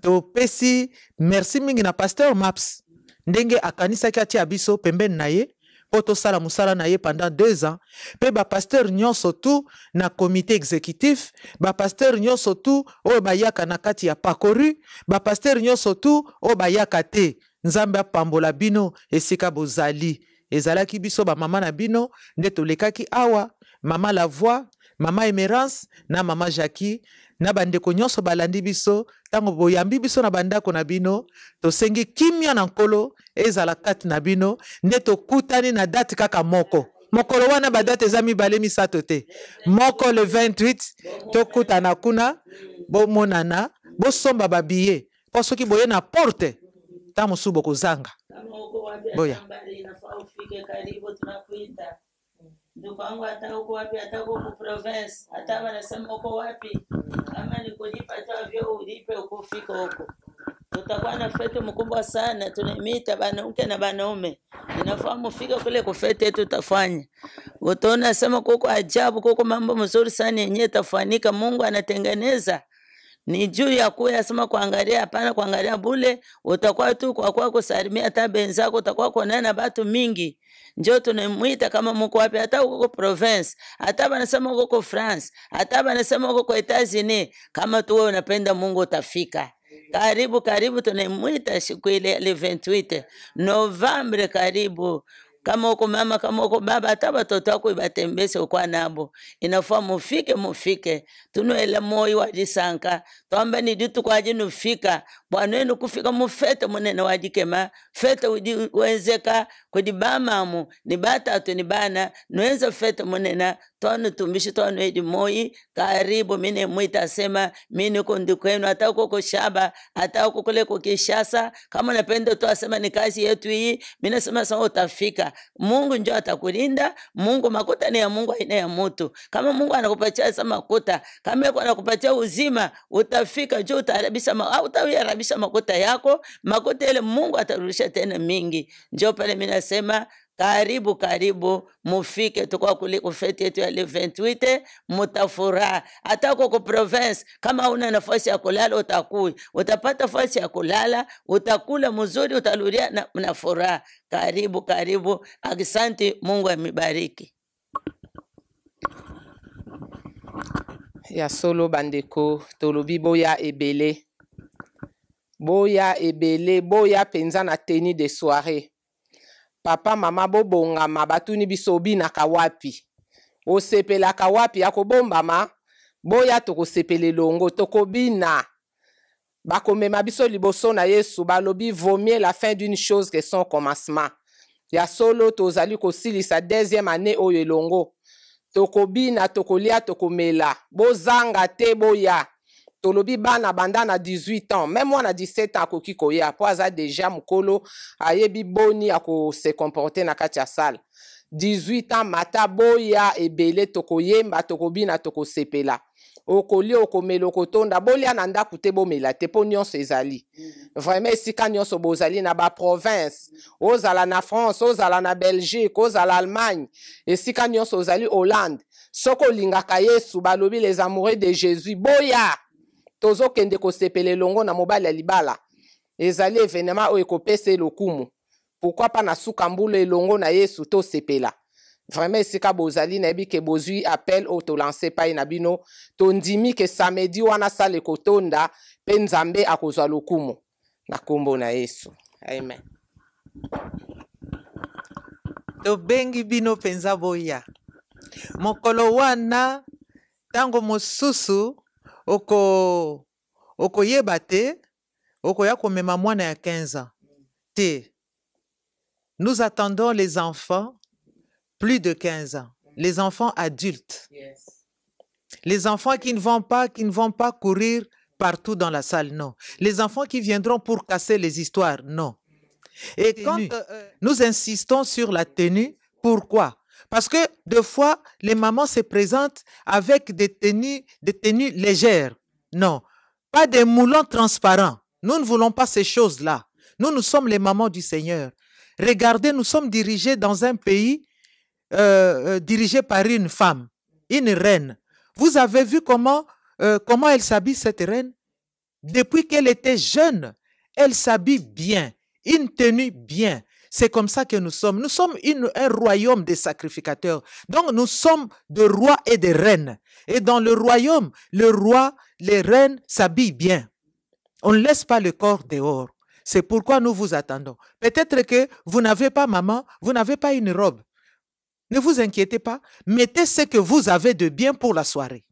topesi merci mingi na paster maps ndenge akanisaki atia biso pembeni na ye mpo tosala mosala na ye pendant deux ans mpe bapaster nyonso tu na komité exécutif bapaster nyonso tu oyo bayaka na kati ya pakoru bapaster nyonso tu oyo bayaka te nzambe apambola bino esika bozali ezalaki biso bamama na bino nde tolekaki awa mama lavoi mama emerance na mama jaki na bandeko nyonso balandi biso ntango boyambi biso na bandako na bino tosengi kimia na nkolo ezala kati na bino nde tokutani na date kaka moko mokolo wana badate eza mibale misato te moko le 28 tokutana kuna bomonana bosomba babiye mpo soki boye na porte tamusuba okuzanga boya ndugu wangu hata uko wapi, hata uko province, hata wanasema uko wapi, ama ni kulipa tu avyo ulipe ukufika huko. Tutakuwa na fetu mkubwa sana, tunamita banamke na banaume, inafaa mufike kule kufete yetu tafanya Utaona sema kuko ajabu, kuko mambo mzuri sana yenye tafanika Mungu anatengeneza ni juu ya sema kuangalia, hapana kuangalia bule, utakuwa tu kwa kwa kusalimia hata benzako, utakuwa kuonana na batu mingi. Njo tunamwita kama mko wapi, hata uko kwa province, hata banasema uko kwa France, hata banasema uko kwa etats kama tu wewe unapenda Mungu utafika. Karibu karibu, tunamwita siku ile 28 Novembre, karibu kama uko mama, kama uko baba, hata watoto wako ibatembese ukwa nabo, inafaa mufike, mufike tunuela moyo wajisanka twamba kwa jinu nufika bwana wenu kufika mufete munene jikema fete wenzeka kudi bamamu ni atu ni bana nuenza fete munena twanu tumishi twanu edi moi karibu mine mwita sema mini kundi kwenu hata uko kushaba hata uko kule kukishasa kama unapenda tu asema ni kazi yetu hii mimi nasema sawa utafika Mungu njoo atakulinda Mungu makuta ni ya Mungu aina ya mtu kama Mungu anakupatia sasa makuta kama yeye anakupatia uzima utafika juu utaharibisha au utaharibisha makuta yako makuta ile Mungu atarudisha tena mingi njoo pale mimi nasema karibu karibu, mufike tukwa kuliko feti yetu ya le 28 mutafura Hata ku province, kama una nafasi ya kulala utakui, utapata nafasi ya kulala, utakula mzuri, utaluria na, na furaha. Karibu karibu, asante, Mungu amibariki. ya solo bandeko tolobi boya ebele boya ebele boya mpenza na teni de soirée papa mama bobongama batuni biso obinaka wapi osepelaka wapi ya kobombama boya tokosepela elongo tokobina bakomema biso liboso na yesu balobi vomier la fin d'une chose que son commencement ya solo tozali kosilisa deuxième année oyo elongo tokobina tokolia tokomela bozanga te boya tolobi bana banda na 18 ans même wana 17 ans akoki koya mpo aza deja mokolo ayebi boni akose comporte na kati ya sale 18 ans mata boya ebele tokoyemba tokobina tokosepela okolia okomela okotonda bolia na ndako te bomela te mpo nyonso ezali mm -hmm. vraiment esika nyonso bozali na baprovince ozala na france ozala na belgique ozala allemagne esika nyonso ozali hollande soki olingaka yesu balobi les amoureux de jésus boya tozokende kosepela elongo na mobali ya libala ezali evenema oyo ekopesa ye lokumu pourkui mpa na suka mbula elongo na yesu tosepela vraiment esika bozali nayebi ke bozwi appel oyo tolanse epai na bino tondimi ke samedi wana sala ekotonda mpe nzambe akozwa lokumu na nkombo na yesu amen tobengi bino mpenza boya mokolo wana ntango mosusu oko okoyeba oko okoya mwana 15 ans nous attendons les enfants plus de 15 ans les enfants adultes les enfants qui ne vont pas qui ne vont pas courir partout dans la salle non les enfants qui viendront pour casser les histoires non et quand euh, euh, nous insistons sur la tenue pourquoi parce que des fois, les mamans se présentent avec des tenues, des tenues légères. Non, pas des moulons transparents. Nous ne voulons pas ces choses-là. Nous, nous sommes les mamans du Seigneur. Regardez, nous sommes dirigés dans un pays euh, euh, dirigé par une femme, une reine. Vous avez vu comment, euh, comment elle s'habille, cette reine Depuis qu'elle était jeune, elle s'habille bien, une tenue bien. C'est comme ça que nous sommes. Nous sommes un royaume des sacrificateurs. Donc nous sommes de rois et de reines. Et dans le royaume, le roi, les reines s'habillent bien. On ne laisse pas le corps dehors. C'est pourquoi nous vous attendons. Peut-être que vous n'avez pas maman, vous n'avez pas une robe. Ne vous inquiétez pas. Mettez ce que vous avez de bien pour la soirée.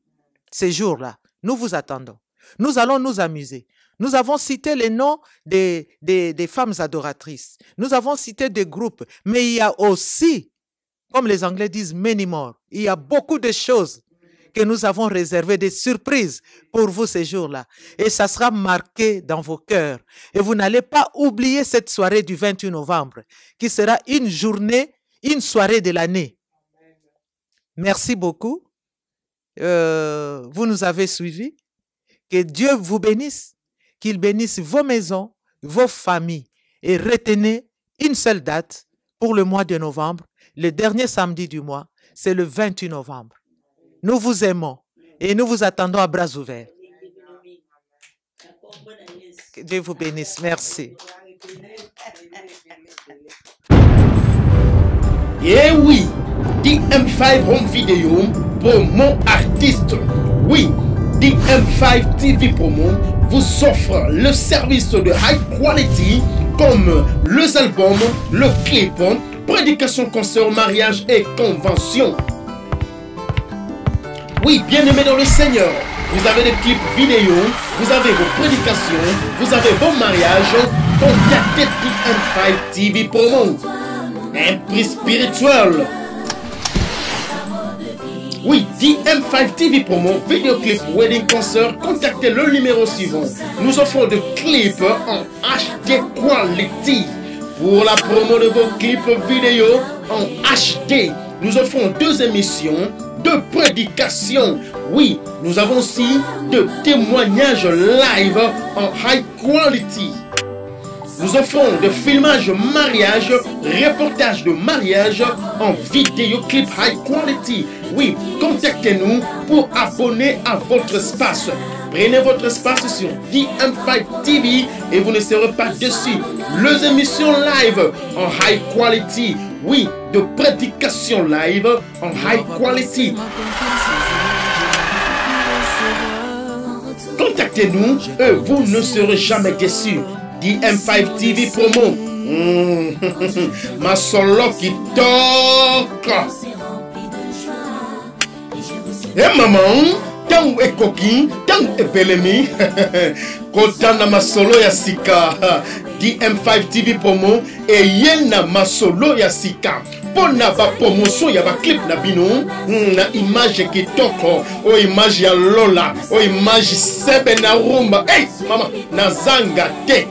Ces jours-là, nous vous attendons. Nous allons nous amuser. Nous avons cité les noms des, des, femmes adoratrices. Nous avons cité des groupes. Mais il y a aussi, comme les Anglais disent, many more. Il y a beaucoup de choses que nous avons réservées, des surprises pour vous ces jours-là. Et ça sera marqué dans vos cœurs. Et vous n'allez pas oublier cette soirée du 28 novembre, qui sera une journée, une soirée de l'année. Merci beaucoup. Euh, vous nous avez suivis. Que Dieu vous bénisse qu'il bénisse vos maisons, vos familles. Et retenez une seule date pour le mois de novembre, le dernier samedi du mois, c'est le 28 novembre. Nous vous aimons et nous vous attendons à bras ouverts. Que Dieu vous bénisse. Merci. Et eh oui, DM5 Home Video, mon artiste. Oui, DM5 TV pour promo vous offre le service de high quality comme les albums, le clip, prédication, concert, mariage et convention. Oui, bien aimé dans le Seigneur, vous avez des clips vidéo, vous avez vos prédications, vous avez vos mariages, contactez 4 and Five TV Promo. Un prix spirituel oui, DM5 TV Promo, clip wedding concert, contactez le numéro suivant. Nous offrons des clips en HD quality. Pour la promo de vos clips vidéo en HD, nous offrons deux émissions, de prédication. Oui, nous avons aussi deux témoignages live en high quality. Nous offrons des filmages mariage, reportage de mariage en clip high quality. Oui, contactez-nous pour abonner à votre espace. Prenez votre espace sur DM5 TV et vous ne serez pas déçus. Les émissions live en high quality. Oui, de prédication live en high quality. Contactez-nous et vous ne serez jamais déçus. DM5 TV Promo. Hmm. Ma solo qui toque. e mamau ntango ekoki ntango epelemi kotanda masolo ya sika dm5 tv promo eye na masolo ya sika mpo na bapromotion ya baclipe na bino hmm, na image kitoko oyo oh, image ya lola oyo oh, image sebe na rumba ei hey, mama nazanga te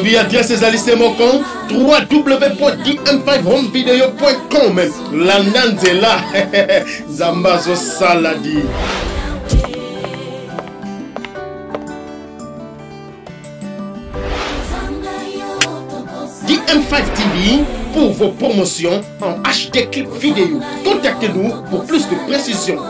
via Dieu c'est alisemoko Mokon, wwwdm 5 homevideocom La nzela Zambazo Saladie. DM5 TV pour vos promotions en HD clips vidéo. Contactez-nous pour plus de précisions.